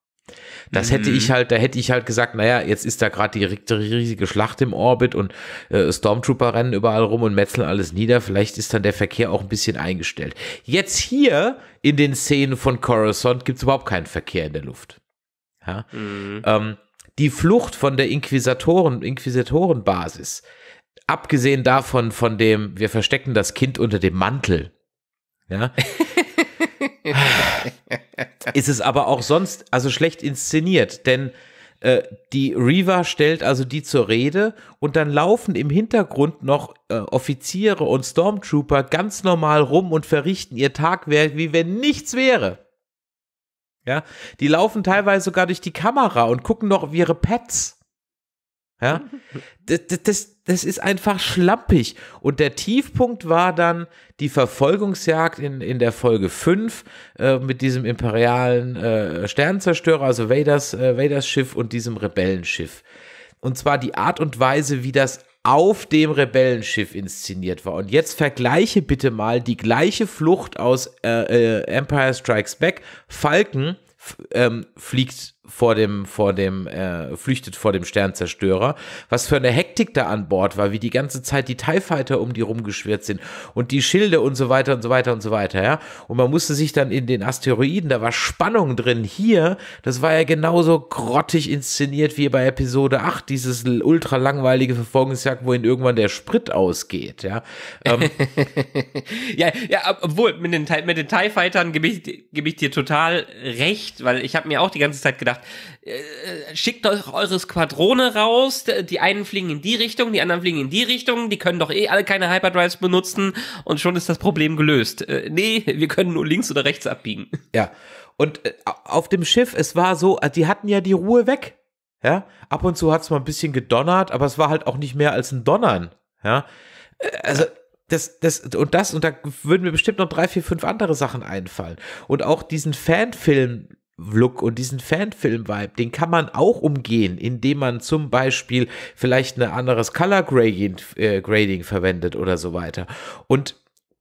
Das mhm. hätte ich halt, da hätte ich halt gesagt, naja, jetzt ist da gerade die riesige Schlacht im Orbit und äh, Stormtrooper rennen überall rum und metzeln alles nieder. Vielleicht ist dann der Verkehr auch ein bisschen eingestellt. Jetzt hier in den Szenen von Coruscant gibt es überhaupt keinen Verkehr in der Luft. Ja? Mhm. Ähm, die Flucht von der Inquisitoren, Inquisitorenbasis, abgesehen davon, von dem, wir verstecken das Kind unter dem Mantel, ja, (laughs) ist es aber auch sonst, also schlecht inszeniert, denn äh, die Reva stellt also die zur Rede und dann laufen im Hintergrund noch äh, Offiziere und Stormtrooper ganz normal rum und verrichten ihr Tagwerk, wie wenn nichts wäre. Ja, die laufen teilweise sogar durch die Kamera und gucken noch auf ihre Pets. Ja? Das, das, das ist einfach schlampig. Und der Tiefpunkt war dann die Verfolgungsjagd in, in der Folge 5 äh, mit diesem imperialen äh, Sternzerstörer, also Vaders, äh, Vaders Schiff und diesem Rebellenschiff. Und zwar die Art und Weise, wie das auf dem Rebellenschiff inszeniert war. Und jetzt vergleiche bitte mal die gleiche Flucht aus äh, äh Empire Strikes Back. Falken ähm, fliegt vor dem, vor dem, äh, flüchtet vor dem Sternzerstörer. Was für eine Hektik da an Bord war, wie die ganze Zeit die TIE Fighter um die rumgeschwirrt sind und die Schilde und so weiter und so weiter und so weiter, ja. Und man musste sich dann in den Asteroiden, da war Spannung drin. Hier, das war ja genauso grottig inszeniert wie bei Episode 8, dieses ultra langweilige Verfolgungsjagd, wohin irgendwann der Sprit ausgeht, ja. Ähm. (laughs) ja, ja, obwohl, mit den, mit den TIE Fightern gebe ich, gebe ich dir total recht, weil ich habe mir auch die ganze Zeit gedacht, gesagt, äh, äh, schickt doch eure Squadrone raus, die einen fliegen in die Richtung, die anderen fliegen in die Richtung, die können doch eh alle keine Hyperdrives benutzen und schon ist das Problem gelöst. Äh, nee, wir können nur links oder rechts abbiegen. Ja. Und auf dem Schiff, es war so, die hatten ja die Ruhe weg. Ja, ab und zu hat es mal ein bisschen gedonnert, aber es war halt auch nicht mehr als ein Donnern. Ja, also das, das und das und da würden mir bestimmt noch drei, vier, fünf andere Sachen einfallen. Und auch diesen Fanfilm Look und diesen Fanfilm-Vibe, den kann man auch umgehen, indem man zum Beispiel vielleicht ein anderes Color Gradient, äh, Grading verwendet oder so weiter. Und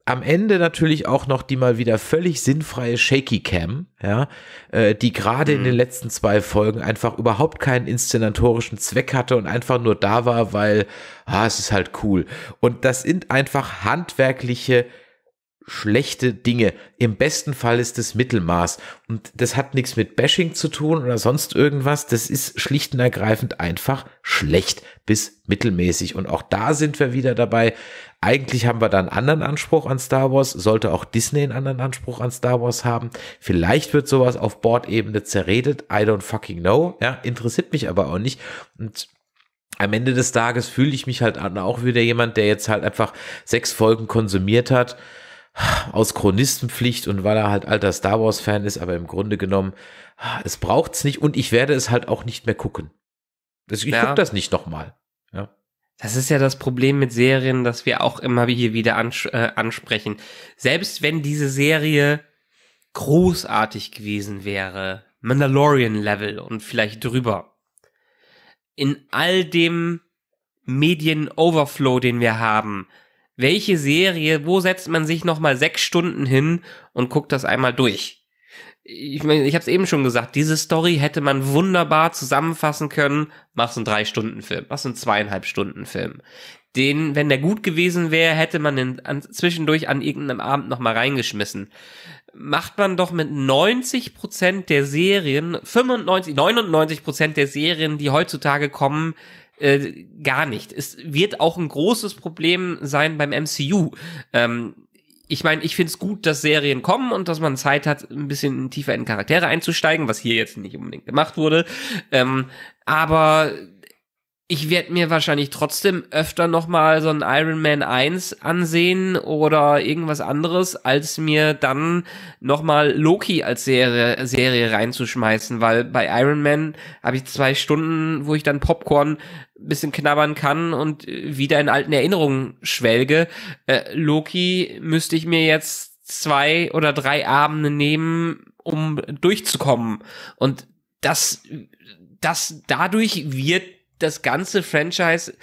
am Ende natürlich auch noch die mal wieder völlig sinnfreie Shaky Cam, ja, äh, die gerade mhm. in den mhm. letzten zwei Folgen einfach überhaupt keinen inszenatorischen Zweck hatte und einfach nur da war, weil, ah, es ist halt cool. Und das sind einfach handwerkliche schlechte Dinge. Im besten Fall ist es Mittelmaß. Und das hat nichts mit Bashing zu tun oder sonst irgendwas. Das ist schlicht und ergreifend einfach schlecht bis mittelmäßig. Und auch da sind wir wieder dabei. Eigentlich haben wir da einen anderen Anspruch an Star Wars. Sollte auch Disney einen anderen Anspruch an Star Wars haben. Vielleicht wird sowas auf Bordebene zerredet. I don't fucking know. Ja, interessiert mich aber auch nicht. Und am Ende des Tages fühle ich mich halt auch wieder jemand, der jetzt halt einfach sechs Folgen konsumiert hat aus Chronistenpflicht und weil er halt alter Star Wars-Fan ist, aber im Grunde genommen, es braucht es nicht und ich werde es halt auch nicht mehr gucken. Ich ja. gucke das nicht nochmal. Ja. Das ist ja das Problem mit Serien, das wir auch immer hier wieder ans äh, ansprechen. Selbst wenn diese Serie großartig gewesen wäre, Mandalorian-Level und vielleicht drüber, in all dem Medien-Overflow, den wir haben, welche Serie, wo setzt man sich nochmal sechs Stunden hin und guckt das einmal durch? Ich meine, ich habe es eben schon gesagt, diese Story hätte man wunderbar zusammenfassen können. Machst einen Drei-Stunden-Film, machst einen Zweieinhalb-Stunden-Film. Den, wenn der gut gewesen wäre, hätte man den an, zwischendurch an irgendeinem Abend nochmal reingeschmissen. Macht man doch mit 90% Prozent der Serien, 95, 99% Prozent der Serien, die heutzutage kommen, äh, gar nicht. Es wird auch ein großes Problem sein beim MCU. Ähm, ich meine, ich find's gut, dass Serien kommen und dass man Zeit hat, ein bisschen tiefer in Charaktere einzusteigen, was hier jetzt nicht unbedingt gemacht wurde. Ähm, aber ich werde mir wahrscheinlich trotzdem öfter nochmal so ein Iron Man 1 ansehen oder irgendwas anderes, als mir dann nochmal Loki als Serie, Serie reinzuschmeißen, weil bei Iron Man habe ich zwei Stunden, wo ich dann Popcorn bisschen knabbern kann und wieder in alten Erinnerungen schwelge. Äh, Loki müsste ich mir jetzt zwei oder drei Abende nehmen, um durchzukommen. Und das, das dadurch wird das ganze Franchise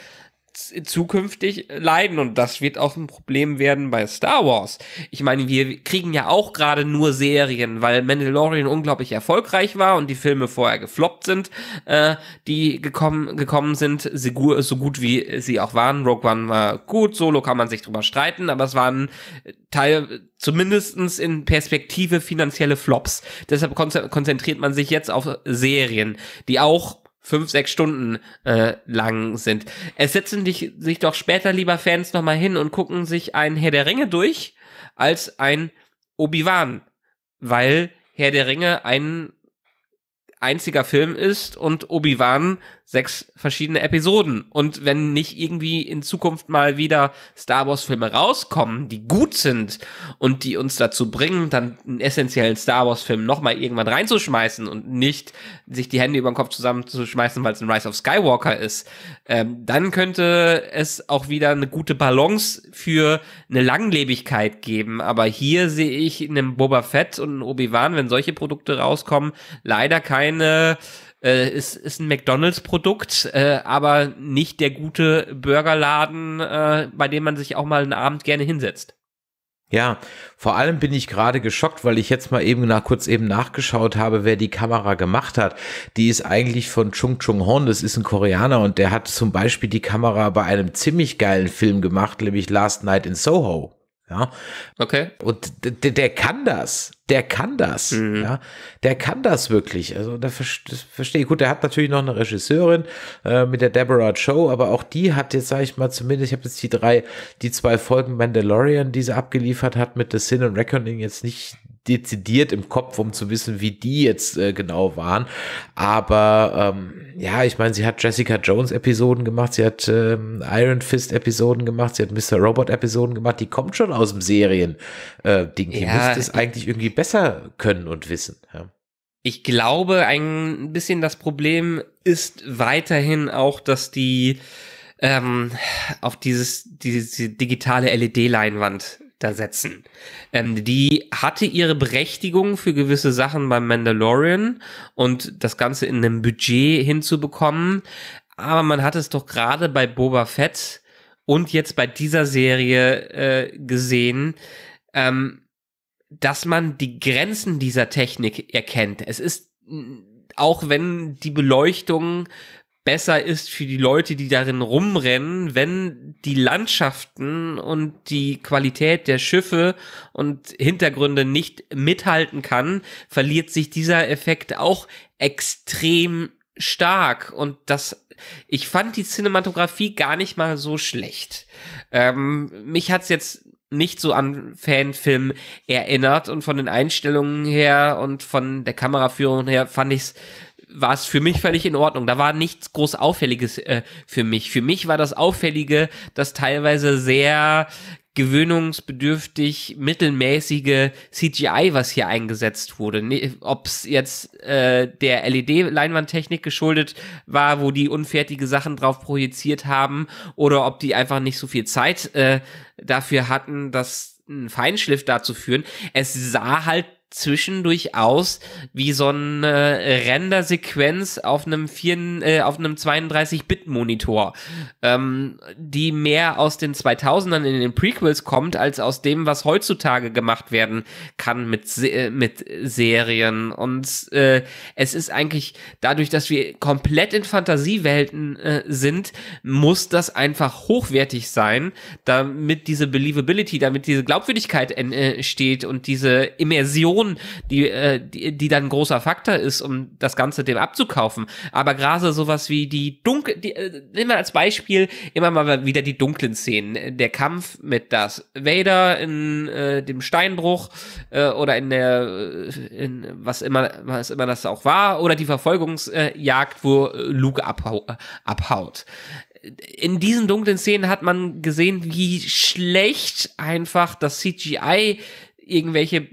zukünftig leiden und das wird auch ein Problem werden bei Star Wars. Ich meine, wir kriegen ja auch gerade nur Serien, weil Mandalorian unglaublich erfolgreich war und die Filme vorher gefloppt sind, äh, die gekommen, gekommen sind, Sigur, so gut wie sie auch waren. Rogue One war gut, Solo kann man sich drüber streiten, aber es waren Teil, zumindestens in Perspektive finanzielle Flops. Deshalb konzentriert man sich jetzt auf Serien, die auch fünf, sechs Stunden äh, lang sind. Es setzen dich, sich doch später lieber Fans nochmal hin und gucken sich ein Herr der Ringe durch als ein Obi-Wan, weil Herr der Ringe ein einziger Film ist und Obi-Wan sechs verschiedene Episoden. Und wenn nicht irgendwie in Zukunft mal wieder Star Wars-Filme rauskommen, die gut sind und die uns dazu bringen, dann einen essentiellen Star Wars-Film nochmal irgendwann reinzuschmeißen und nicht sich die Hände über den Kopf zusammenzuschmeißen, weil es ein Rise of Skywalker ist, ähm, dann könnte es auch wieder eine gute Balance für eine Langlebigkeit geben. Aber hier sehe ich in einem Boba Fett und einem Obi-Wan, wenn solche Produkte rauskommen, leider keine äh, ist, ist ein McDonalds-Produkt, äh, aber nicht der gute Burgerladen, äh, bei dem man sich auch mal einen Abend gerne hinsetzt. Ja, vor allem bin ich gerade geschockt, weil ich jetzt mal eben nach, kurz eben nachgeschaut habe, wer die Kamera gemacht hat. Die ist eigentlich von Chung Chung Horn, das ist ein Koreaner und der hat zum Beispiel die Kamera bei einem ziemlich geilen Film gemacht, nämlich Last Night in Soho. Ja. Okay. Und der, kann das. Der kann das. Mhm. Ja. Der kann das wirklich. Also, da verstehe ich. Gut, der hat natürlich noch eine Regisseurin äh, mit der Deborah Cho, aber auch die hat jetzt, sage ich mal, zumindest, ich habe jetzt die drei, die zwei Folgen Mandalorian, die sie abgeliefert hat mit The Sin and Reckoning, jetzt nicht dezidiert im Kopf, um zu wissen, wie die jetzt äh, genau waren. Aber ähm, ja, ich meine, sie hat Jessica Jones Episoden gemacht, sie hat ähm, Iron Fist Episoden gemacht, sie hat Mr. Robot Episoden gemacht. Die kommt schon aus dem Serien-Ding. Äh, Ding. die ja, müsste es eigentlich irgendwie besser können und wissen. Ja. Ich glaube, ein bisschen das Problem ist weiterhin auch, dass die ähm, auf dieses diese digitale LED-Leinwand da setzen. Ähm, die hatte ihre Berechtigung für gewisse Sachen beim Mandalorian und das Ganze in einem Budget hinzubekommen. Aber man hat es doch gerade bei Boba Fett und jetzt bei dieser Serie äh, gesehen, ähm, dass man die Grenzen dieser Technik erkennt. Es ist, auch wenn die Beleuchtung besser ist für die Leute, die darin rumrennen, wenn die Landschaften und die Qualität der Schiffe und Hintergründe nicht mithalten kann, verliert sich dieser Effekt auch extrem stark und das ich fand die Cinematografie gar nicht mal so schlecht. Ähm, mich hat's jetzt nicht so an Fanfilm erinnert und von den Einstellungen her und von der Kameraführung her fand ich's war es für mich völlig in Ordnung. Da war nichts groß Auffälliges äh, für mich. Für mich war das Auffällige, das teilweise sehr gewöhnungsbedürftig mittelmäßige CGI, was hier eingesetzt wurde. Ne, Ob es jetzt äh, der LED-Leinwandtechnik geschuldet war, wo die unfertige Sachen drauf projiziert haben, oder ob die einfach nicht so viel Zeit äh, dafür hatten, das einen Feinschliff dazu führen. Es sah halt zwischendurch aus wie so eine äh, Rendersequenz auf einem, vier, äh, auf einem 32-Bit-Monitor, ähm, die mehr aus den 2000ern in den Prequels kommt, als aus dem, was heutzutage gemacht werden kann mit, Se äh, mit Serien. Und äh, es ist eigentlich dadurch, dass wir komplett in Fantasiewelten äh, sind, muss das einfach hochwertig sein, damit diese Believability, damit diese Glaubwürdigkeit entsteht äh, und diese Immersion Inflation, die, äh, die, die dann ein großer Faktor ist, um das Ganze dem abzukaufen. Aber gerade sowas wie die dunkel, die, äh, nehmen wir als Beispiel immer mal wieder die dunklen Szenen. Der Kampf mit das Vader in äh, dem Steinbruch äh, oder in der, äh, in was immer, was immer das auch war, oder die Verfolgungsjagd, wo Luke abhau äh, abhaut in diesen dunklen Szenen hat man gesehen, wie schlecht einfach das CGI irgendwelche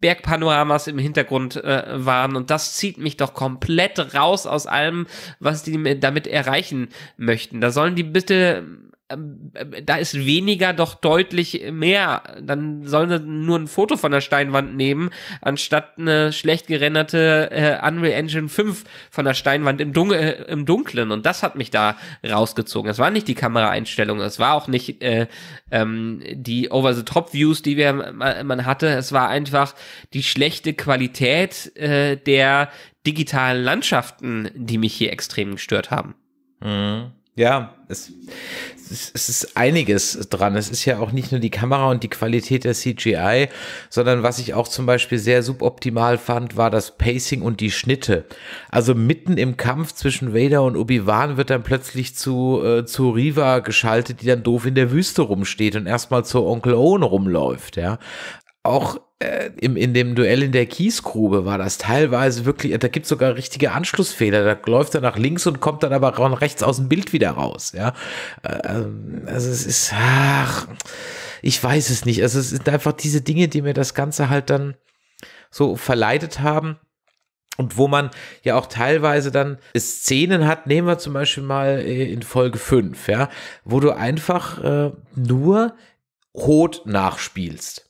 Bergpanoramas im Hintergrund äh, waren und das zieht mich doch komplett raus aus allem, was die damit erreichen möchten. Da sollen die bitte ähm, ähm, da ist weniger doch deutlich mehr. Dann sollen sie nur ein Foto von der Steinwand nehmen, anstatt eine schlecht gerenderte äh, Unreal Engine 5 von der Steinwand im, Dun äh, im Dunklen. Und das hat mich da rausgezogen. Es war nicht die Kameraeinstellung, es war auch nicht äh, ähm, die Over-the-Top-Views, die wir, man hatte. Es war einfach die schlechte Qualität äh, der digitalen Landschaften, die mich hier extrem gestört haben. Mhm. Ja, es, es ist einiges dran. Es ist ja auch nicht nur die Kamera und die Qualität der CGI, sondern was ich auch zum Beispiel sehr suboptimal fand, war das Pacing und die Schnitte. Also mitten im Kampf zwischen Vader und Obi-Wan wird dann plötzlich zu, äh, zu Riva geschaltet, die dann doof in der Wüste rumsteht und erstmal zu Onkel Owen rumläuft, ja. Auch äh, im, in dem Duell in der Kiesgrube war das teilweise wirklich, da gibt es sogar richtige Anschlussfehler. Da läuft er nach links und kommt dann aber von rechts aus dem Bild wieder raus. Ja, äh, ähm, also es ist, ach, ich weiß es nicht. Also es sind einfach diese Dinge, die mir das Ganze halt dann so verleitet haben. Und wo man ja auch teilweise dann Szenen hat, nehmen wir zum Beispiel mal äh, in Folge 5, ja, wo du einfach äh, nur Rot nachspielst.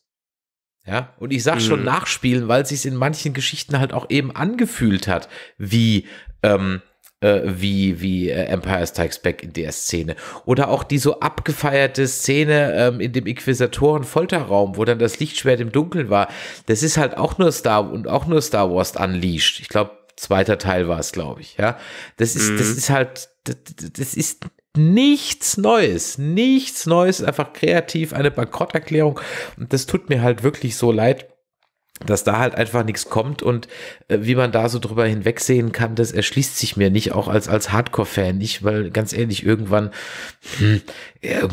Ja, und ich sag schon mhm. nachspielen, weil es sich in manchen Geschichten halt auch eben angefühlt hat, wie, ähm, äh, wie, wie äh, Empire Strikes Back in der Szene. Oder auch die so abgefeierte Szene ähm, in dem Inquisitoren-Folterraum, wo dann das Lichtschwert im Dunkeln war. Das ist halt auch nur Star und auch nur Star Wars Unleashed. Ich glaube, zweiter Teil war es, glaube ich. Ja, das ist, mhm. Halt, das ist halt, das, das ist nichts Neues, nichts Neues, einfach kreativ eine Bankrotterklärung. Und das tut mir halt wirklich so leid dass da halt einfach nichts kommt und äh, wie man da so drüber hinwegsehen kann, das erschließt sich mir nicht, auch als, als Hardcore-Fan nicht, weil ganz ehrlich, irgendwann hm,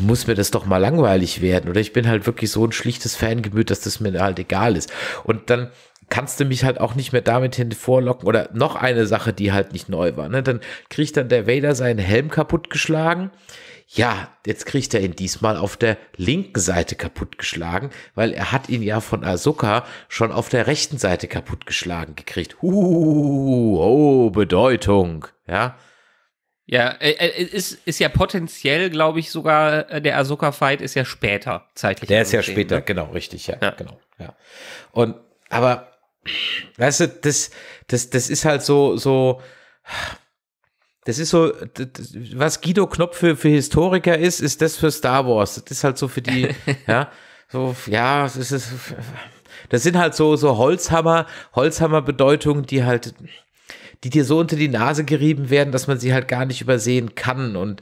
muss mir das doch mal langweilig werden oder ich bin halt wirklich so ein schlichtes Fangemüt, dass das mir halt egal ist. Und dann kannst du mich halt auch nicht mehr damit hinvorlocken. Oder noch eine Sache, die halt nicht neu war. Ne? Dann kriegt dann der Vader seinen Helm kaputtgeschlagen. Ja, jetzt kriegt er ihn diesmal auf der linken Seite kaputtgeschlagen, weil er hat ihn ja von Ahsoka schon auf der rechten Seite kaputtgeschlagen gekriegt. Huhuhu, oh, Bedeutung. Ja. Ja, äh, äh, ist, ist ja potenziell, glaube ich, sogar äh, der Ahsoka-Fight ist ja später zeitlich. Der ist ja später, ne? genau, richtig, ja, ja. genau. Ja. Und aber weißt du, das, das, das ist halt so, so, das ist so, das, was Guido Knopf für, für Historiker ist, ist das für Star Wars. Das ist halt so für die, (laughs) ja, so, ja, das ist, das sind halt so, so Holzhammer, Holzhammer-Bedeutungen, die halt, die dir so unter die Nase gerieben werden, dass man sie halt gar nicht übersehen kann. Und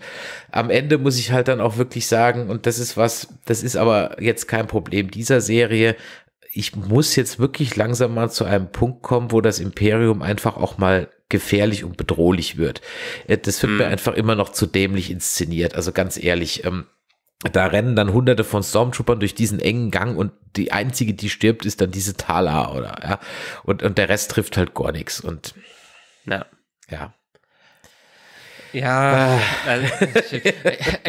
am Ende muss ich halt dann auch wirklich sagen, und das ist was, das ist aber jetzt kein Problem dieser Serie, ich muss jetzt wirklich langsam mal zu einem Punkt kommen, wo das Imperium einfach auch mal gefährlich und bedrohlich wird. Äh, das wird mhm. mir einfach immer noch zu dämlich inszeniert. Also ganz ehrlich, ähm, da rennen dann hunderte von Stormtroopern durch diesen engen Gang und die einzige, die stirbt, ist dann diese Tala, oder? Ja? Und, und der Rest trifft halt gar nichts. Und ja. ja. Ja, ah. also,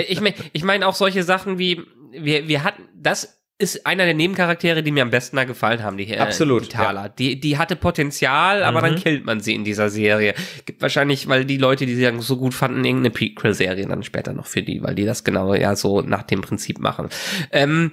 ich meine ich mein auch solche Sachen wie, wir, wir hatten, das ist einer der Nebencharaktere, die mir am besten da gefallen haben, die, äh, Absolut, die Thaler. Ja. Die, die hatte Potenzial, aber mhm. dann killt man sie in dieser Serie. Gibt wahrscheinlich, weil die Leute, die sie dann so gut fanden, irgendeine Prequel-Serie dann später noch für die, weil die das genau ja so nach dem Prinzip machen. Ähm,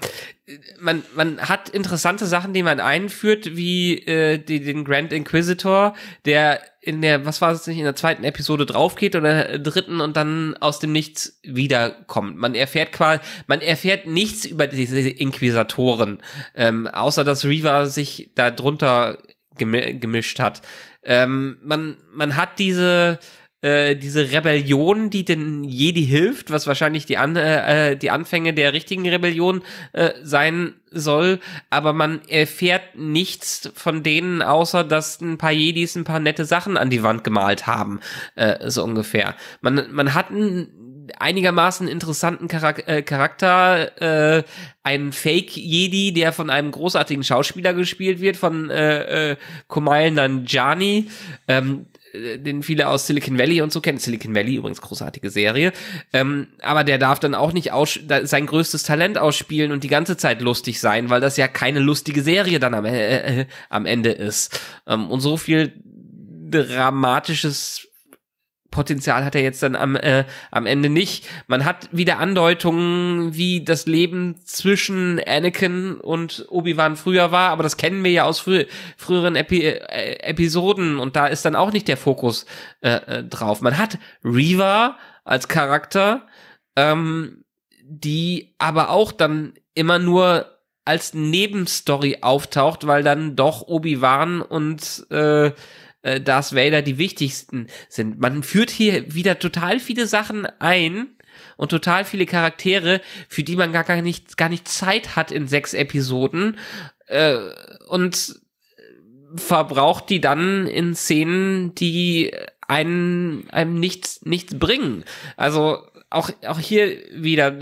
man, man hat interessante Sachen, die man einführt, wie äh, die, den Grand Inquisitor, der in der, was war es nicht, in der zweiten Episode draufgeht oder äh, dritten und dann aus dem Nichts wiederkommt. Man erfährt quasi, man erfährt nichts über diese Inquisitoren, ähm, außer dass Reaver sich da drunter gemischt hat. Ähm, man, man hat diese, äh, diese Rebellion, die den Jedi hilft, was wahrscheinlich die, An äh, äh, die Anfänge der richtigen Rebellion äh, sein soll, aber man erfährt nichts von denen, außer dass ein paar Jedis ein paar nette Sachen an die Wand gemalt haben, äh, so ungefähr. Man, man hat einen einigermaßen interessanten Charak äh, Charakter, äh, ein Fake-Jedi, der von einem großartigen Schauspieler gespielt wird, von äh, äh, Kumail Nanjani, ähm, den viele aus Silicon Valley und so kennen. Silicon Valley übrigens großartige Serie. Ähm, aber der darf dann auch nicht aus, sein größtes Talent ausspielen und die ganze Zeit lustig sein, weil das ja keine lustige Serie dann am, äh, äh, am Ende ist. Ähm, und so viel dramatisches Potenzial hat er jetzt dann am, äh, am Ende nicht. Man hat wieder Andeutungen, wie das Leben zwischen Anakin und Obi-Wan früher war, aber das kennen wir ja aus frü früheren Epi äh, Episoden und da ist dann auch nicht der Fokus äh, äh drauf. Man hat Reva als Charakter, ähm, die aber auch dann immer nur als Nebenstory auftaucht, weil dann doch Obi-Wan und äh, äh, Darth Vader die wichtigsten sind. Man führt hier wieder total viele Sachen ein und total viele Charaktere, für die man gar, gar nicht gar nicht Zeit hat in sechs Episoden äh, und verbraucht die dann in Szenen, die einen einem nichts nichts bringen. Also auch auch hier wieder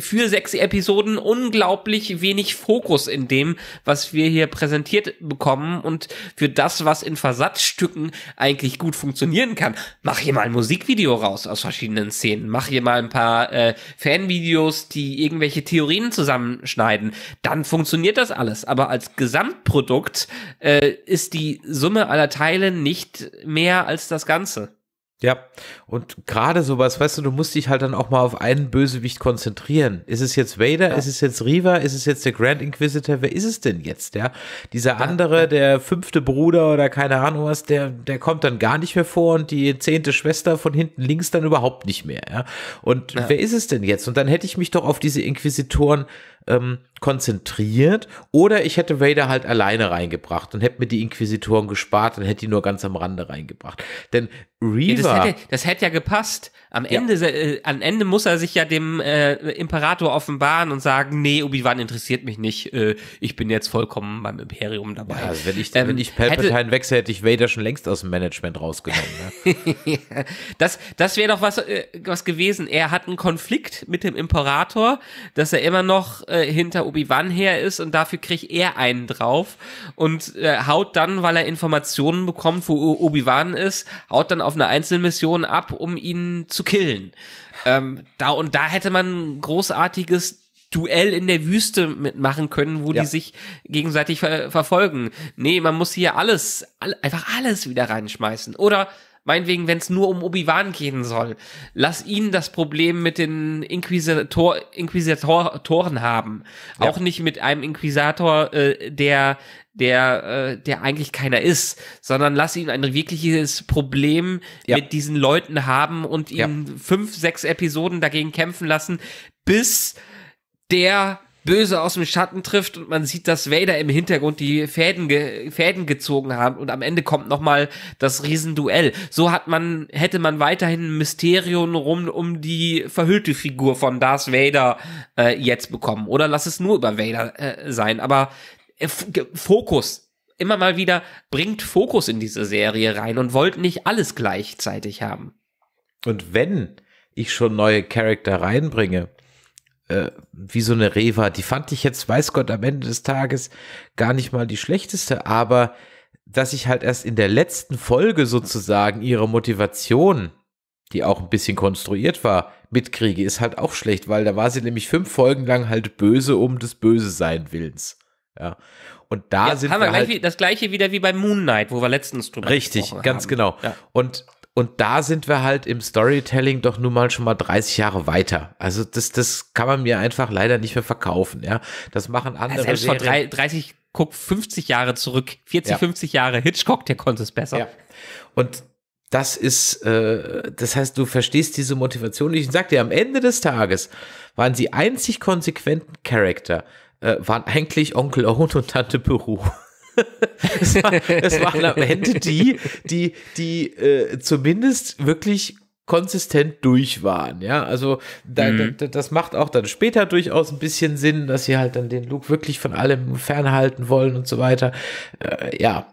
für sechs Episoden unglaublich wenig Fokus in dem, was wir hier präsentiert bekommen und für das, was in Versatzstücken eigentlich gut funktionieren kann. Mach hier mal ein Musikvideo raus aus verschiedenen Szenen, mach hier mal ein paar äh, Fanvideos, die irgendwelche Theorien zusammenschneiden, dann funktioniert das alles. Aber als Gesamtprodukt äh, ist die Summe aller Teile nicht mehr als das Ganze. Ja, und gerade sowas, weißt du, du musst dich halt dann auch mal auf einen Bösewicht konzentrieren. Ist es jetzt Vader? Ja. Ist es jetzt Riva? Ist es jetzt der Grand Inquisitor? Wer ist es denn jetzt, ja? Dieser ja. andere, der fünfte Bruder oder keine Ahnung was, der, der kommt dann gar nicht mehr vor und die zehnte Schwester von hinten links dann überhaupt nicht mehr, ja? Und ja. wer ist es denn jetzt? Und dann hätte ich mich doch auf diese Inquisitoren ähm, konzentriert oder ich hätte Vader halt alleine reingebracht und hätte mir die Inquisitoren gespart und hätte die nur ganz am Rande reingebracht. Denn Reaver... Ja, das, hätte, das, hätte, ja gepasst. Am Ende, ja. äh, am Ende muss er sich ja dem äh, Imperator offenbaren und sagen, nee, Obi-Wan interessiert mich nicht, äh, ich bin jetzt vollkommen beim Imperium dabei. Ja, also wenn ich, ähm, ich Palpatine wechsle, hätte ich Vader schon längst aus dem Management rausgenommen. Ne? (laughs) das das wäre doch was, äh, was gewesen. Er hat einen Konflikt mit dem Imperator, dass er immer noch äh, hinter Obi-Wan her ist und dafür kriegt er einen drauf und äh, haut dann, weil er Informationen bekommt, wo Obi-Wan ist, haut dann auf eine Einzelmission ab, um ihn zu killen. Ähm, da und da hätte man ein großartiges Duell in der Wüste mitmachen können, wo ja. die sich gegenseitig ver verfolgen. Nee, man muss hier alles, all, einfach alles wieder reinschmeißen. Oder meinetwegen, wenn es nur um Obi-Wan gehen soll, lass ihn das Problem mit den Inquisitor, Inquisitoren haben. Ja. Auch nicht mit einem Inquisitor, äh, der, der, äh, der eigentlich keiner ist, sondern lass ihn ein wirkliches Problem ja. mit diesen Leuten haben und ihn ja. fünf, sechs Episoden dagegen kämpfen lassen, bis der Böse aus dem Schatten trifft und man sieht, dass Vader im Hintergrund die Fäden, ge Fäden gezogen haben und am Ende kommt nochmal das Riesenduell. So hat man, hätte man weiterhin ein Mysterium rum um die verhüllte Figur von Darth Vader äh, jetzt bekommen. Oder lass es nur über Vader äh, sein. Aber äh, Fokus immer mal wieder bringt Fokus in diese Serie rein und wollt nicht alles gleichzeitig haben. Und wenn ich schon neue Charakter reinbringe, äh, wie so eine Reva. Die fand ich jetzt, weiß Gott, am Ende des Tages gar nicht mal die schlechteste, aber dass ich halt erst in der letzten Folge sozusagen ihre Motivation, die auch ein bisschen konstruiert war, mitkriege, ist halt auch schlecht, weil da war sie nämlich fünf Folgen lang halt böse um des Böse sein Willens. Ja. Und da ja, sind haben wir, wir halt gleich, das gleiche wieder wie bei Moon Knight, wo wir letztens drüber Richtig, ganz haben. genau. Ja. Und und da sind wir halt im Storytelling doch nun mal schon mal 30 Jahre weiter. Also das, das kann man mir einfach leider nicht mehr verkaufen. Ja, das machen andere. Also selbst vor drei, 30, guck 50 Jahre zurück, 40, ja. 50 Jahre Hitchcock, der konnte es besser. Ja. Und das ist, äh, das heißt, du verstehst diese Motivation. Ich sagte, am Ende des Tages waren sie einzig konsequenten Charakter, äh, waren eigentlich Onkel Owen und Tante Peru es, waren am Ende die, die, die äh, zumindest wirklich konsistent durch waren, ja, also da, mhm. da, das macht auch dann später durchaus ein bisschen Sinn, dass sie halt dann den Luke wirklich von allem fernhalten wollen und so weiter, äh, ja,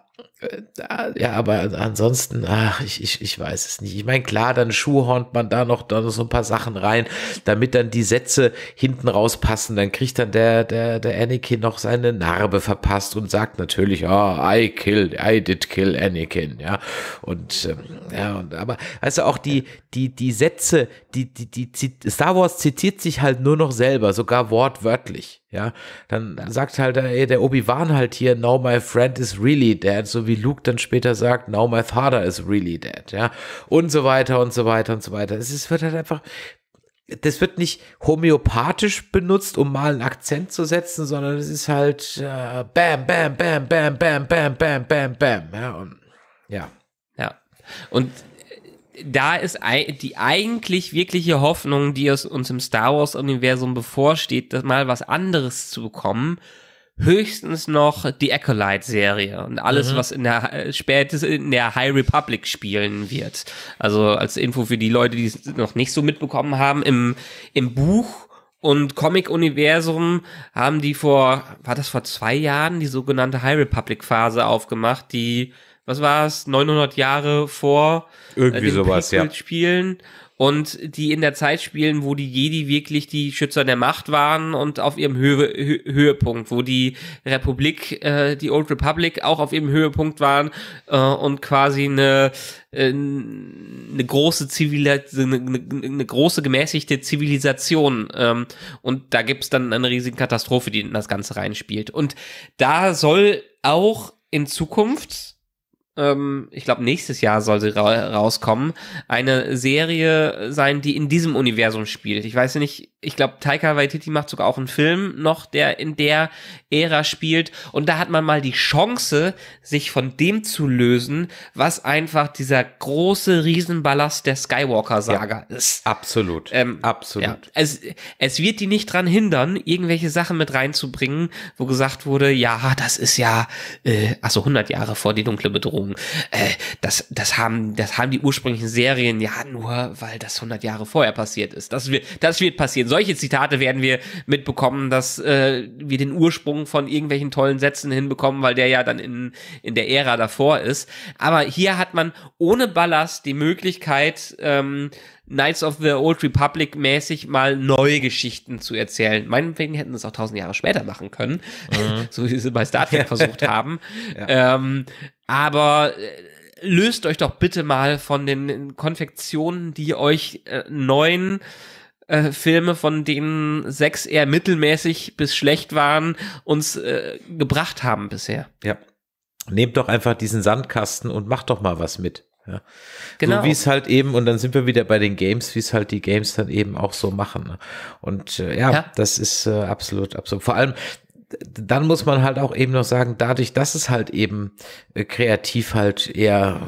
ja, aber ansonsten, ach, ich, ich, ich weiß es nicht. Ich meine, klar, dann schuhhornt man da noch dann so ein paar Sachen rein, damit dann die Sätze hinten rauspassen. Dann kriegt dann der, der, der Anakin noch seine Narbe verpasst und sagt natürlich, oh, I killed, I did kill Anakin, ja. Und, ähm, ja, und, aber, weißt du, auch die, die, die Sätze, die, die, die, Star Wars zitiert sich halt nur noch selber, sogar wortwörtlich, ja. Dann ja. sagt halt, ey, äh, der Obi-Wan halt hier, no, my friend is really dead, so wie wie Luke dann später sagt, now my father is really dead, ja, und so weiter und so weiter und so weiter. Es ist, wird halt einfach, das wird nicht homöopathisch benutzt, um mal einen Akzent zu setzen, sondern es ist halt äh, bam, bam, bam, bam, bam, bam, bam, bam, bam, ja, und, ja. Ja, und da ist die eigentlich wirkliche Hoffnung, die es uns im Star Wars-Universum bevorsteht, mal was anderes zu bekommen, höchstens noch die Acolyte-Serie und alles, mhm. was in der äh, spätestens in der High Republic spielen wird. Also als Info für die Leute, die es noch nicht so mitbekommen haben, im, im Buch und Comic-Universum haben die vor, war das vor zwei Jahren, die sogenannte High Republic-Phase aufgemacht, die was war es, 900 Jahre vor äh, Irgendwie äh, den sowas, ja. spielen und die in der Zeit spielen, wo die Jedi wirklich die Schützer der Macht waren und auf ihrem Höhe, Hö Höhepunkt, wo die Republik, äh, die Old Republic auch auf ihrem Höhepunkt waren äh, und quasi eine, äh, eine große Zivilisation, eine, eine, große gemäßigte Zivilisation ähm, und da gibt's dann eine riesige Katastrophe, die in das Ganze reinspielt und da soll auch in Zukunft ähm, ich glaube nächstes Jahr soll sie ra rauskommen, eine Serie sein, die in diesem Universum spielt. Ich weiß nicht, ich glaube Taika Waititi macht sogar auch einen Film noch, der in der Ära spielt und da hat man mal die Chance, sich von dem zu lösen, was einfach dieser große Riesenballast der Skywalker-Saga ja, ist. Absolut, ähm, absolut. Ja, es, es wird die nicht dran hindern, irgendwelche Sachen mit reinzubringen, wo gesagt wurde, ja, das ist ja, äh, also 100 Jahre vor die dunkle Bedrohung Verfilmungen. Äh, das, das, haben, das haben die ursprünglichen Serien ja nur, weil das 100 Jahre vorher passiert ist. Das wird, das wird passieren. Solche Zitate werden wir mitbekommen, dass äh, wir den Ursprung von irgendwelchen tollen Sätzen hinbekommen, weil der ja dann in, in der Ära davor ist. Aber hier hat man ohne Ballast die Möglichkeit, ähm, Knights of the Old Republic mäßig mal neue Geschichten zu erzählen. Meinetwegen hätten sie es auch tausend Jahre später machen können, mhm. (laughs) so wie sie bei Star Trek (laughs) versucht haben. ja. ähm, aber äh, löst euch doch bitte mal von den Konfektionen, die euch äh, neuen äh, Filme, von denen sechs eher mittelmäßig bis schlecht waren, uns äh, gebracht haben bisher. Ja. Nehmt doch einfach diesen Sandkasten und macht doch mal was mit. Ja. Genau. So wie es halt eben, und dann sind wir wieder bei den Games, wie es halt die Games dann eben auch so machen. Ne. Und äh, ja, ja, das ist äh, absolut, absolut. Vor allem, dann muss man halt auch eben noch sagen, dadurch, dass es halt eben äh, kreativ halt eher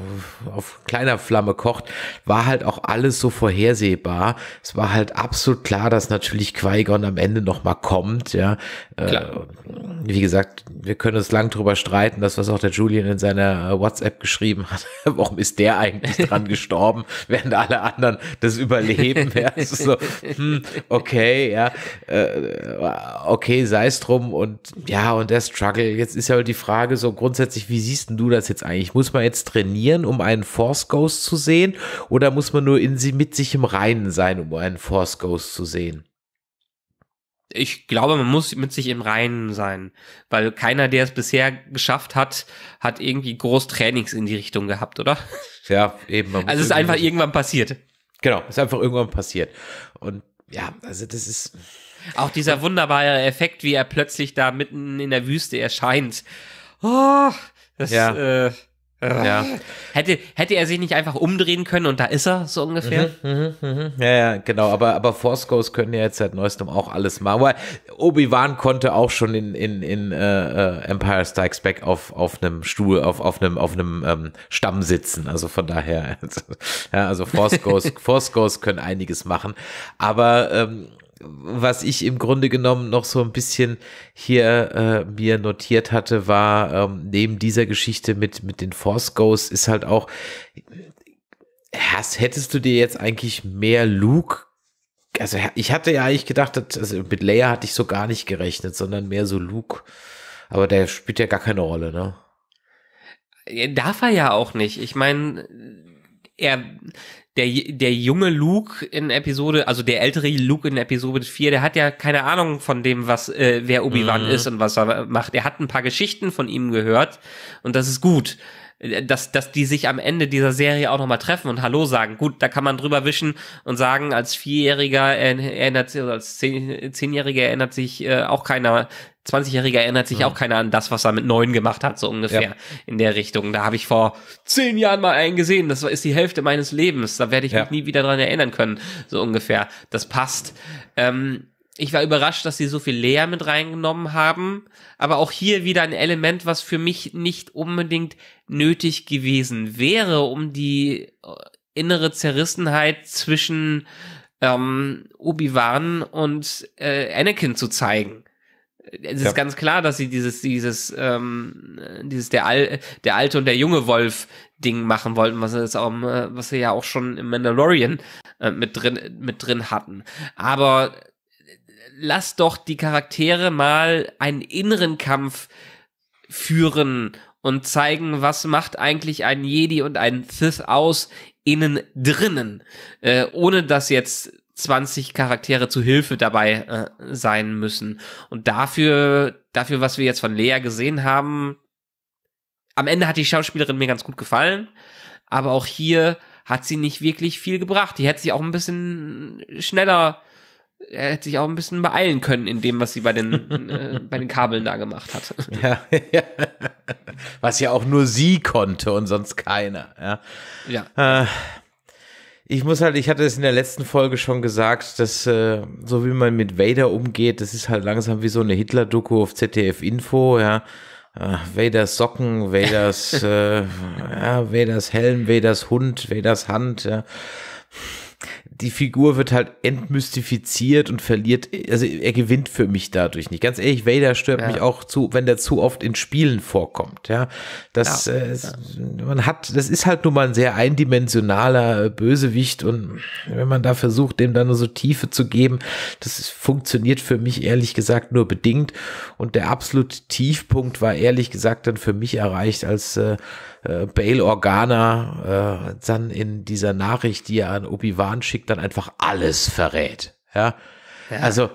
auf kleiner Flamme kocht, war halt auch alles so vorhersehbar. Es war halt absolut klar, dass natürlich Qui-Gon am Ende nochmal kommt, ja. Äh, wie gesagt, wir können uns lang drüber streiten, das, was auch der Julian in seiner äh, WhatsApp geschrieben hat. (laughs) Warum ist der eigentlich dran (laughs) gestorben, während alle anderen das überleben? ja, so, hm, okay, ja, äh, okay, sei es drum und und ja, und der Struggle. Jetzt ist ja halt die Frage so grundsätzlich, wie siehst du das jetzt eigentlich? Muss man jetzt trainieren, um einen Force Ghost zu sehen? Oder muss man nur in sie mit sich im Reinen sein, um einen Force Ghost zu sehen? ich glaube, man muss mit sich im Reinen sein, weil keiner, der es bisher geschafft hat, hat irgendwie groß Trainings in die Richtung gehabt, oder? Ja, eben. also es ist einfach irgendwann passiert. Genau, ist einfach irgendwann passiert. Und ja, also das ist, auch dieser wunderbare Effekt, wie er plötzlich da mitten in der Wüste erscheint. Oh, das ja. Äh, äh. ja. Hätte, hätte er sich nicht einfach umdrehen können und da ist er, so ungefähr? Mhm, mh, mh. Mhm. Ja, ja, genau. Aber, aber Force Ghosts können ja jetzt seit neuestem auch alles machen. Weil Obi-Wan konnte auch schon in, in, in äh, äh, Empire Strikes Back auf, auf einem Stuhl, auf, auf einem, auf einem ähm, Stamm sitzen. Also von daher, also, (laughs) ja, also Force Ghosts, (laughs) Force Ghosts können einiges machen. Aber ähm, was ich im Grunde genommen noch so ein bisschen hier äh, mir notiert hatte, war ähm, neben dieser Geschichte mit, mit den Force Ghosts ist halt auch, hast, hättest du dir jetzt eigentlich mehr Luke also ich hatte ja eigentlich gedacht, dass, also mit Leia hatte ich so gar nicht gerechnet, sondern mehr so Luke. Aber der spielt ja gar keine Rolle, ne? Äh, darf er ja auch nicht. Ich meine, er, der, der junge Luke in Episode, also der ältere Luke in Episode 4, der hat ja keine Ahnung von dem, was, äh, wer Obi-Wan mhm. ist und was er macht. Er hat ein paar Geschichten von ihm gehört und das ist gut. Dass, dass die sich am Ende dieser Serie auch nochmal treffen und Hallo sagen. Gut, da kann man drüber wischen und sagen, als Vierjähriger erinnert sich, also als Zehnjähriger erinnert sich äh, auch keiner 20-Jähriger erinnert sich ja. auch keiner an das, was er mit neun gemacht hat, so ungefähr ja. in der Richtung. Da habe ich vor zehn Jahren mal einen gesehen. Das ist die Hälfte meines Lebens. Da werde ich ja. mich nie wieder dran erinnern können, so ungefähr. Das passt. Ähm, ich war überrascht, dass sie so viel Leer mit reingenommen haben. Aber auch hier wieder ein Element, was für mich nicht unbedingt nötig gewesen wäre, um die äh, innere Zerrissenheit zwischen ähm, Obi-Wan und äh, Anakin zu zeigen. Es ist ganz klar, dass sie dieses, dieses, ähm, dieses der, Al der alte und der junge Wolf Ding machen wollten, was sie, auch, äh, was sie ja auch schon im Mandalorian äh, mit drin, mit drin hatten. Aber lass doch die Charaktere mal einen inneren Kampf führen und zeigen, was macht eigentlich ein Jedi und ein Sith aus innen drinnen, äh, ohne dass jetzt 20 Charaktere zu Hilfe dabei äh, sein müssen. Und dafür, dafür, was wir jetzt von Lea gesehen haben, am Ende hat die Schauspielerin mir ganz gut gefallen, aber auch hier hat sie nicht wirklich viel gebracht. Die hätte sich auch ein bisschen schneller, äh, hätte sich auch ein bisschen beeilen können in dem, was sie bei den, (laughs) äh, bei den Kabeln da gemacht hat. Ja, ja. Was ja auch nur sie konnte und sonst keiner. Ja. ja. Äh ich muss halt, ich hatte es in der letzten Folge schon gesagt, dass äh, so wie man mit Vader umgeht, das ist halt langsam wie so eine Hitler-Doku auf ZDF Info, ja. Äh, Vaders Socken, Vaders, (laughs) äh, ja, Vaders Helm, Vaders Hund, Vaders Hand, ja die Figur wird halt entmystifiziert und verliert, also er gewinnt für mich dadurch nicht. Ganz ehrlich, Vader stört ja. mich auch zu, wenn der zu oft in Spielen vorkommt, ja. Das, ja, äh, man hat, das ist halt nun mal ein sehr eindimensionaler Bösewicht und wenn man da versucht, dem dann nur so Tiefe zu geben, das ist, funktioniert für mich ehrlich gesagt nur bedingt und der absolute Tiefpunkt war ehrlich gesagt dann für mich erreicht, als äh, äh, Bail Organa äh, dann in dieser Nachricht, die er an Obi-Wan schickt, dann einfach alles verrät. Ja? ja. Also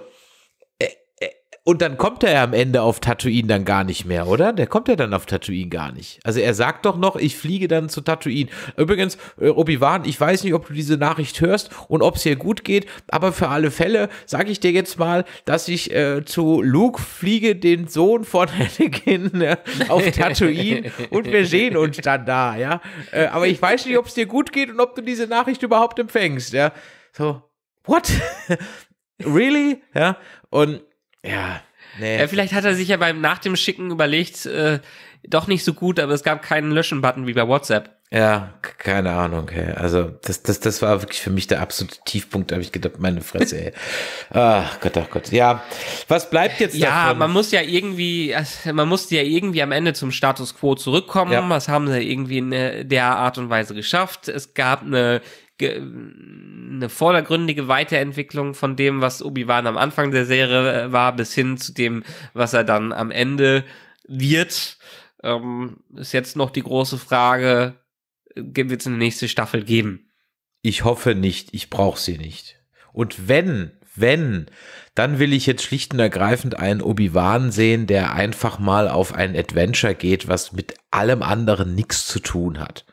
und dann kommt er ja am Ende auf Tatooine dann gar nicht mehr, oder? Der kommt ja dann auf Tatooine gar nicht. Also er sagt doch noch, ich fliege dann zu Tatooine. Übrigens, äh, Obi-Wan, ich weiß nicht, ob du diese Nachricht hörst und ob es hier gut geht, aber für alle Fälle sage ich dir jetzt mal, dass ich äh, zu Luke fliege, den Sohn von (laughs) Anakin ne, auf (laughs) Tatooine und wir sehen uns dann da, ja? Äh, aber ich weiß nicht, ob es dir gut geht und ob du diese Nachricht überhaupt empfängst, ja? So, what? (laughs) really? Ja? Und ja. Nee. Ja, vielleicht hat er sich ja beim nach dem Schicken überlegt, äh, doch nicht so gut, aber es gab keinen Löschen-Button wie bei WhatsApp. Ja, keine Ahnung, ey. Also das, das, das war wirklich für mich der absolute Tiefpunkt, da habe ich gedacht, meine Fresse, ey. (laughs) Ach Gott, ach Gott. Ja, was bleibt jetzt ja, davon? Ja, man muss ja irgendwie, man musste ja irgendwie am Ende zum Status Quo zurückkommen. Ja. Das haben sie irgendwie in äh, der Art und Weise geschafft. Es gab eine eine vordergründige Weiterentwicklung von dem, was Obi-Wan am Anfang der Serie äh, war, bis hin zu dem, was er dann am Ende wird. Ähm, ist jetzt noch die große Frage, äh, wird es eine nächste Staffel geben? Ich hoffe nicht, ich brauche sie nicht. Und wenn, wenn, dann will ich jetzt schlicht und ergreifend einen Obi-Wan sehen, der einfach mal auf ein Adventure geht, was mit allem anderen nichts zu tun hat.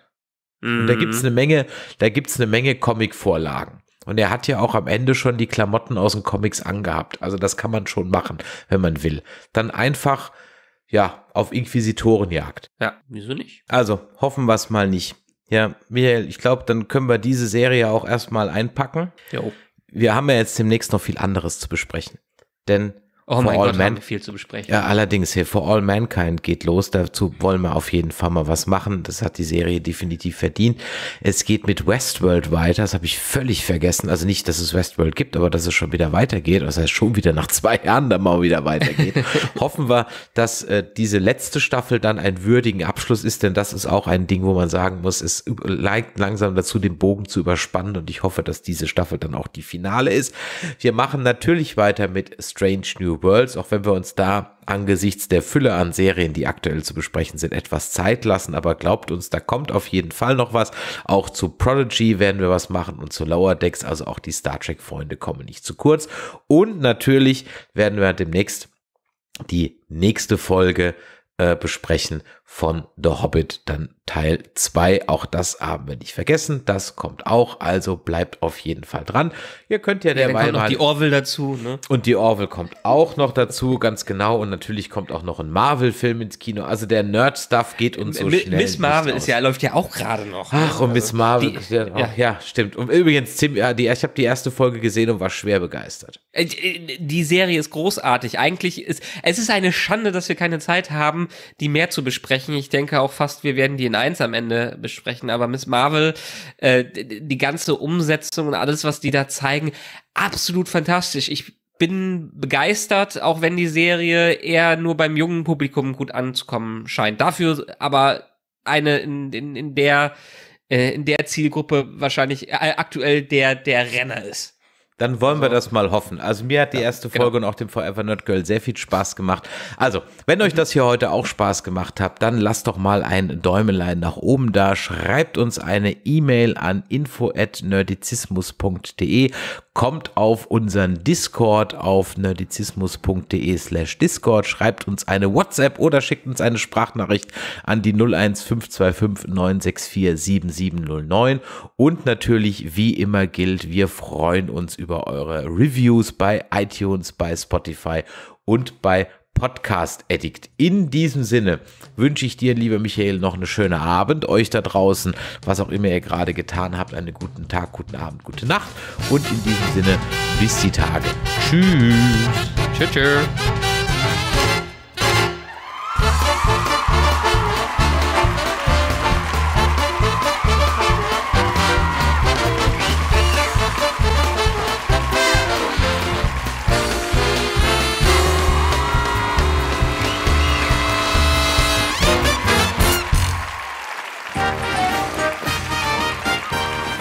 Und da gibt's mhm. eine Menge, da gibt's eine Menge Comic-Vorlagen. Und er hat ja auch am Ende schon die Klamotten aus den Comics angehabt. Also das kann man schon machen, wenn man will. Dann einfach, ja, auf Inquisitorenjagd. Ja, wieso nicht? Also, hoffen wir es mal nicht. Ja, Michael, ich glaube, dann können wir diese Serie auch erstmal einpacken. Jo. Wir haben ja jetzt demnächst noch viel anderes zu besprechen. Denn Oh for mein Gott, man haben wir viel zu besprechen. Ja, allerdings hier For All Mankind geht los. Dazu wollen wir auf jeden Fall mal was machen. Das hat die Serie definitiv verdient. Es geht mit Westworld weiter. Das habe ich völlig vergessen. Also nicht, dass es Westworld gibt, aber dass es schon wieder weitergeht. Das heißt schon wieder nach zwei Jahren dann mal wieder weitergeht. (laughs) Hoffen wir, dass äh, diese letzte Staffel dann einen würdigen Abschluss ist, denn das ist auch ein Ding, wo man sagen muss, es neigt langsam dazu, den Bogen zu überspannen. Und ich hoffe, dass diese Staffel dann auch die Finale ist. Wir machen natürlich weiter mit Strange New New Worlds, auch wenn wir uns da angesichts der Fülle an Serien, die aktuell zu besprechen sind, etwas Zeit lassen. Aber glaubt uns, da kommt auf jeden Fall noch was. Auch zu Prodigy werden wir was machen und zu Lower Decks. Also auch die Star Trek-Freunde kommen nicht zu kurz. Und natürlich werden wir demnächst die nächste Folge äh, besprechen von The Hobbit, dann Teil 2. Auch das haben wir nicht vergessen. Das kommt auch, also bleibt auf jeden Fall dran. Ihr könnt ja, derweil. Kommt noch die Orwell dazu, ne? Und die Orwell kommt auch noch dazu, ganz genau. Und natürlich kommt auch noch ein Marvel-Film ins Kino. Also der Nerd-Stuff geht uns so M schnell. Miss Marvel ist ja, läuft ja auch gerade noch. Ne? Ach, und also Miss Marvel. Die, ja, ja. ja, stimmt. Und übrigens, Tim, ja, die, ich habe die erste Folge gesehen und war schwer begeistert. Äh, die Serie ist großartig. Eigentlich ist es ist eine Schande, dass wir keine Zeit haben, die mehr zu besprechen besprechen. Ich denke auch fast, wir werden die in eins am Ende besprechen. Aber Miss Marvel, äh, die ganze Umsetzung und alles, was die da zeigen, absolut fantastisch. Ich bin begeistert, auch wenn die Serie eher nur beim jungen Publikum gut anzukommen scheint. Dafür aber eine in, in, in der äh, in der Zielgruppe wahrscheinlich äh, aktuell der der Renner ist. Dann wollen wir das mal hoffen. Also mir hat die ja, erste genau. Folge genau. und auch dem Forever Nerd Girl sehr viel Spaß gemacht. Also, wenn euch das hier heute auch Spaß gemacht hat, dann lasst doch mal ein Däumelein nach oben da. Schreibt uns eine E-Mail an info@nerdizismus.de. Kommt auf unseren Discord auf nerdizismus.de slash Discord. Schreibt uns eine WhatsApp oder schickt uns eine Sprachnachricht an die 01525 964 7709. Und natürlich, wie immer gilt, wir freuen uns über über eure Reviews bei iTunes, bei Spotify und bei Podcast Addict. In diesem Sinne wünsche ich dir, lieber Michael, noch einen schönen Abend. Euch da draußen, was auch immer ihr gerade getan habt, einen guten Tag, guten Abend, gute Nacht. Und in diesem Sinne, bis die Tage. Tschüss. Tschüss. tschüss.